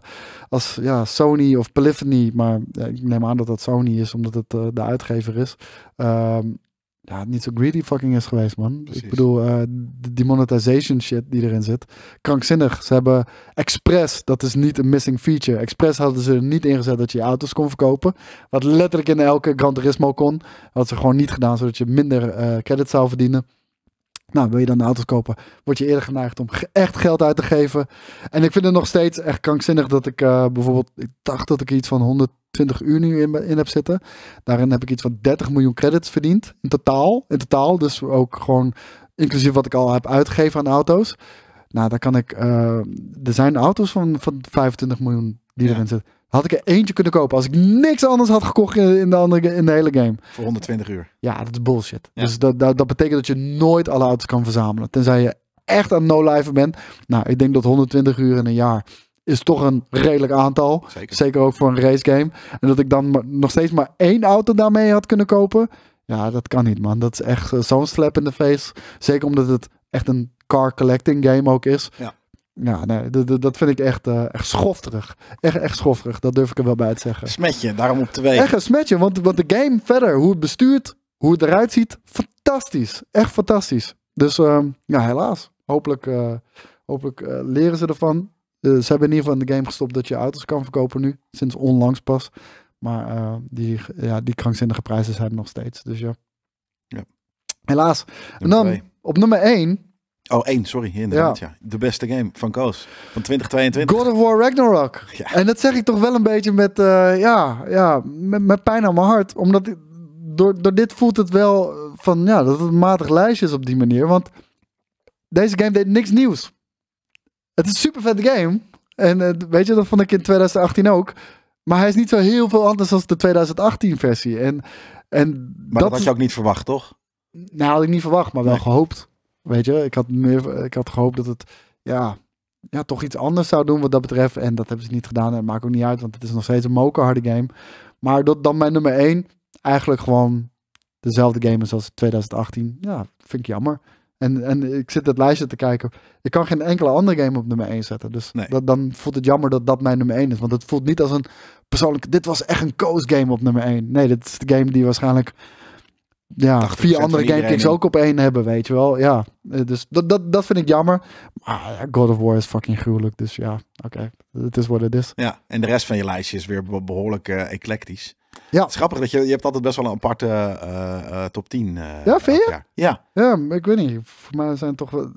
Speaker 2: als ja, Sony of Polyphony. Maar ik neem aan dat dat Sony is, omdat het eh, de uitgever is. Um, ja, niet zo greedy fucking is geweest, man. Ik bedoel, uh, eh, die monetization shit die erin zit. Krankzinnig. Ze hebben expres, dat is niet een missing feature. Expres hadden ze er niet ingezet dat je, je auto's kon verkopen. Wat letterlijk in elke Gran Turismo kon. Had ze gewoon niet gedaan, zodat je minder credit zou verdienen. Nou, wil je dan auto's kopen, word je eerder geneigd om echt geld uit te geven. En ik vind het nog steeds echt krankzinnig dat ik eh, bijvoorbeeld, ik dacht dat ik iets van 120 uur nu in, in, heb zitten. Daarin heb ik iets van 30 miljoen credits verdiend in totaal. In totaal, dus ook gewoon inclusief wat ik al heb uitgegeven aan auto's. Nou, dan kan ik, eh, er zijn auto's van, van 25 miljoen die erin zitten. Had ik er eentje kunnen kopen als ik niks anders had gekocht in de, andere, in de hele game.
Speaker 1: Voor 120 uur.
Speaker 2: Ja, dat is bullshit. Dus dat, dat, betekent dat je nooit alle auto's kan verzamelen. Tenzij je echt aan no-life bent. Nou, ik denk dat 120 uur in een jaar is toch een redelijk aantal. Zeker. ook voor een race game. En dat ik dan nog steeds maar één auto daarmee had kunnen kopen. Ja, dat kan niet, man. Dat is echt eh, zo'n slap in de face. Zeker omdat het echt een car collecting game ook is. Ja. Ja, nee, dat vind ik echt, uh, echt schofterig. Echt, echt schofterig, dat durf ik er wel bij te zeggen. Smetje, daarom op twee. Echt een smetje, want, want de game verder, hoe het bestuurt, hoe het eruit ziet, fantastisch. Echt fantastisch. Dus ehm, ja, helaas. Hopelijk, eh, hopelijk eh, leren ze ervan. ze hebben in ieder geval in de game gestopt dat je auto's kan verkopen nu, sinds onlangs pas. Maar die, ja, die krankzinnige prijzen zijn er nog steeds. Dus ja. ja. Helaas. en dan op nummer 1
Speaker 1: Oh, één, sorry. Inderdaad, ja.
Speaker 2: De beste game van Koos. Van 2022. God of War Ragnarok. Ja. En dat zeg ik toch wel een beetje met, eh, ja, ja, met, pijn aan mijn hart. Omdat ik, door, door dit voelt het wel van, ja, dat het een matig lijstje is op die manier. Want deze game deed niks nieuws. Het is een super vette game. En eh, weet je, dat vond ik in 2018 ook. Maar hij is niet zo heel veel anders dan de 2018 versie. En, en maar dat, dat had je ook niet verwacht, toch? Nou, had ik niet verwacht, maar wel gehoopt. Weet je, ik had, meer, ik had gehoopt dat het ja, ja, toch iets anders zou doen wat dat betreft. En dat hebben ze niet gedaan. En maakt ook niet uit, want het is nog steeds een mokerharde game. Maar dat, dan mijn nummer 1 eigenlijk gewoon dezelfde game als 2018. Ja, vind ik jammer. En, en ik zit dat lijstje te kijken. Ik kan geen enkele andere game op nummer 1 zetten. Dus dat, dan voelt het jammer dat dat mijn nummer 1 is. Want het voelt niet als een persoonlijk. Dit was echt een coast game op nummer 1. Nee, dit is de game die waarschijnlijk ja, vier andere games ook op één hebben, weet je wel. Ja, eh, dus dat, dat, dat vind ik jammer. Maar God of War is fucking gruwelijk. Dus ja, oké. Het is wat het is.
Speaker 1: Ja, en de rest van je lijstje is weer behoorlijk eh, eclectisch. Ja. Het is grappig dat je, je hebt altijd best wel een aparte eh, top 10. ja,
Speaker 2: vind je? Ja. ja. ik weet niet. Voor mij zijn toch wel...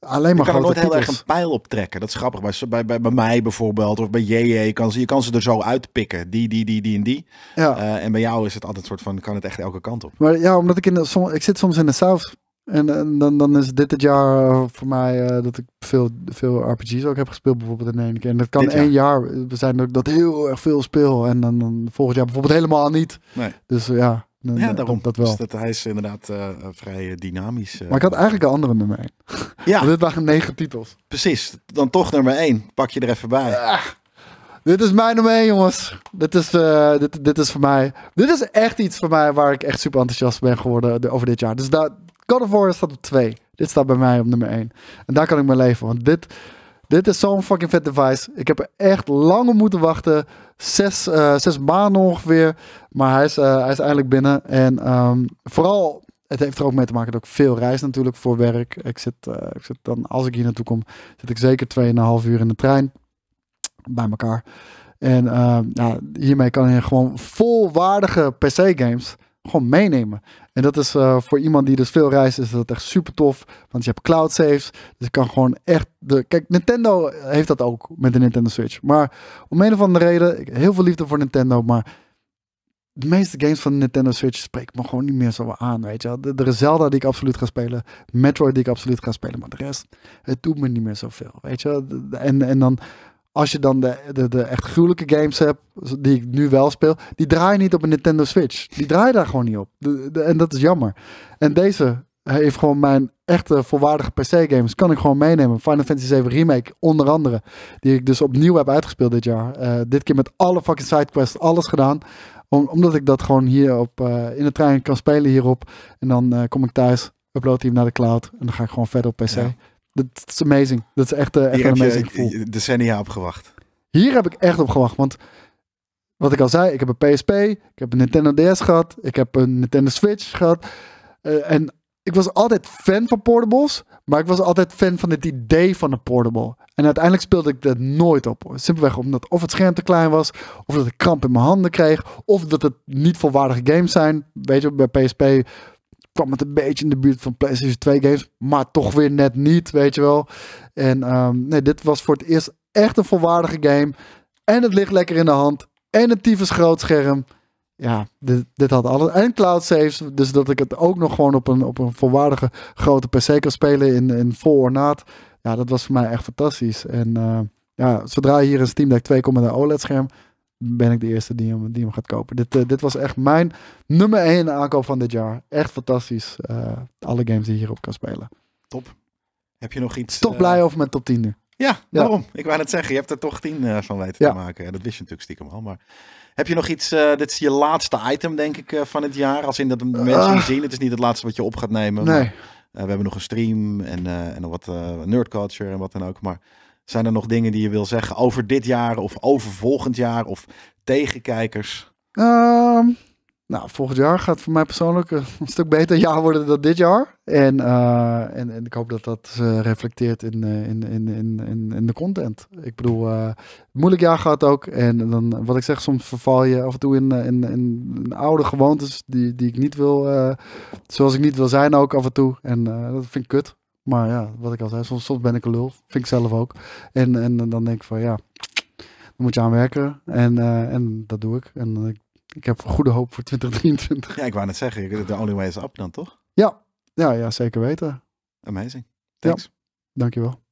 Speaker 1: Alleen maar je kan er nooit heel erg een pijl op trekken. Dat is grappig. Bij, bij, bij, mij bijvoorbeeld, of bij JJ, kan ze, je kan ze er zo uitpikken. Die, die, die, die en die. Ja. Eh, en bij jou is het altijd een soort van, kan het echt elke kant op.
Speaker 2: Maar ja, omdat ik in de, ik zit soms in de South. En, dan, dan is dit het jaar eh, voor mij eh, dat ik veel, veel RPG's ook heb gespeeld, bijvoorbeeld in één keer. En dat kan een één jaar, we zijn dat dat heel erg veel speel. En dan, dan volgend jaar bijvoorbeeld helemaal niet. Nee. Dus ja ja ja, eh, daarom. dat wel. dat,
Speaker 1: hij is inderdaad eh, eh, vrij dynamisch. maar ik had
Speaker 2: eigenlijk een andere nummer 1.
Speaker 1: Ja. dit waren negen titels.
Speaker 2: Precies. Dan toch nummer 1. Pak je er even bij. Ah. Dit is mijn nummer 1, jongens. Dit is, dit, dit is voor mij... Dit is echt iets voor mij waar ik echt super enthousiast ben geworden over dit jaar. Dus daar, God of War staat op 2. Dit staat bij mij op nummer 1. En daar kan ik mijn leven. Want dit... Dit is zo'n fucking vet device. Ik heb er echt lang op moeten wachten. Zes, eh, zes maanden ongeveer. Maar hij is, uh, hij is eindelijk binnen. En ehm, vooral, het heeft er ook mee te maken dat ik veel reis natuurlijk voor werk. Ik zit, eh, ik zit dan, als ik hier naartoe kom, zit ik zeker 2,5 uur in de trein. Bij elkaar. En ehm, hiermee kan je gewoon volwaardige PC-games gewoon meenemen. En dat is eh, voor iemand die dus veel reist, is dat echt super tof. Want je hebt cloud saves. Dus je kan gewoon echt. De... Kijk, Nintendo heeft dat ook met de Nintendo Switch. Maar om een of andere reden, heel veel liefde voor Nintendo. Maar de meeste games van de Nintendo Switch spreekt me gewoon niet meer zo aan. Weet je de de Zelda die ik absoluut ga spelen. Metroid die ik absoluut ga spelen. Maar de rest, het doet me niet meer zoveel. Weet je En, en dan als je dan de, de, de, echt gruwelijke games hebt, die ik nu wel speel, die draaien niet op een Nintendo Switch. Die draaien daar gewoon niet op. De, en dat is jammer. En deze heeft gewoon mijn echte volwaardige PC-games. Kan ik gewoon meenemen. Final Fantasy VII Remake, onder andere. Die ik dus opnieuw heb uitgespeeld dit jaar. Eh, dit keer met alle fucking sidequests, alles gedaan. Om, omdat ik dat gewoon hier op, eh, in de trein kan spelen hierop. En dan eh, kom ik thuis, upload hem naar de cloud. En dan ga ik gewoon verder op PC. Dat is amazing. Dat is echt, uh, echt een amazing gevoel. Hier
Speaker 1: heb je decennia op gewacht.
Speaker 2: Hier heb ik echt op gewacht, want wat ik al zei, ik heb een PSP, ik heb een Nintendo DS gehad, ik heb een Nintendo Switch gehad. Eh, en ik was altijd fan van portables, maar ik was altijd fan van het idee van een portable. En uiteindelijk speelde ik dat nooit op. Simpelweg omdat of het scherm te klein was, of dat ik kramp in mijn handen kreeg, of dat het niet volwaardige games zijn. Weet je, bij PSP kwam het een beetje in de buurt van PlayStation 2 games, maar toch weer net niet, weet je wel. En ehm, nee, dit was voor het eerst echt een volwaardige game. En het ligt lekker in de hand. En het tyfus groot scherm. Ja, dit, dit had alles. En cloud saves, dus dat ik het ook nog gewoon op een, op een volwaardige grote PC kan spelen in, in vol ornaat. Ja, dat was voor mij echt fantastisch. En eh, ja, zodra je hier een Steam Deck 2 komt met een OLED-scherm, ben ik de eerste die hem, die hem gaat kopen. Dit, eh, dit was echt mijn nummer 1 aankoop van dit jaar. Echt fantastisch. Eh, alle games die je hierop kan spelen.
Speaker 1: Top. Heb je nog iets? Toch eh, blij over
Speaker 2: mijn top 10 nu. Ja, waarom?
Speaker 1: Ik wou net zeggen, je hebt er toch 10 van weten te maken. Ja, dat wist je natuurlijk stiekem al. Maar heb je nog iets? dit is je laatste item, denk ik, van het jaar. Als in dat mensen ah. zien, het is niet het laatste wat je op gaat nemen. Nee. we hebben nog een stream en, en nog wat nerd culture en wat dan ook. Maar zijn er nog dingen die je wil zeggen over dit jaar of over volgend jaar of
Speaker 2: tegenkijkers? Ehm, nou, volgend jaar gaat voor mij persoonlijk eh, een stuk beter jaar worden dan dit jaar. En, eh, en, en, ik hoop dat dat eh, reflecteert in, in, in, in, in de content. Ik bedoel, moeilijk jaar gaat ook. En dan, wat ik zeg, soms verval je af en toe in, in, in, in oude gewoontes die, die ik niet wil, zoals ik niet wil zijn ook af en toe. En dat vind ik kut. Maar ja, wat ik al zei, soms, ben ik een lul. Vind ik zelf ook. En, en dan denk ik van ja, dan moet je aan werken. En, eh, en dat doe ik. En ik, ik heb goede hoop voor 2023.
Speaker 1: Ja, ik wou net zeggen, de only way is up dan toch?
Speaker 2: Ja, ja, ja zeker weten. Amazing. Thanks. Ja, dankjewel.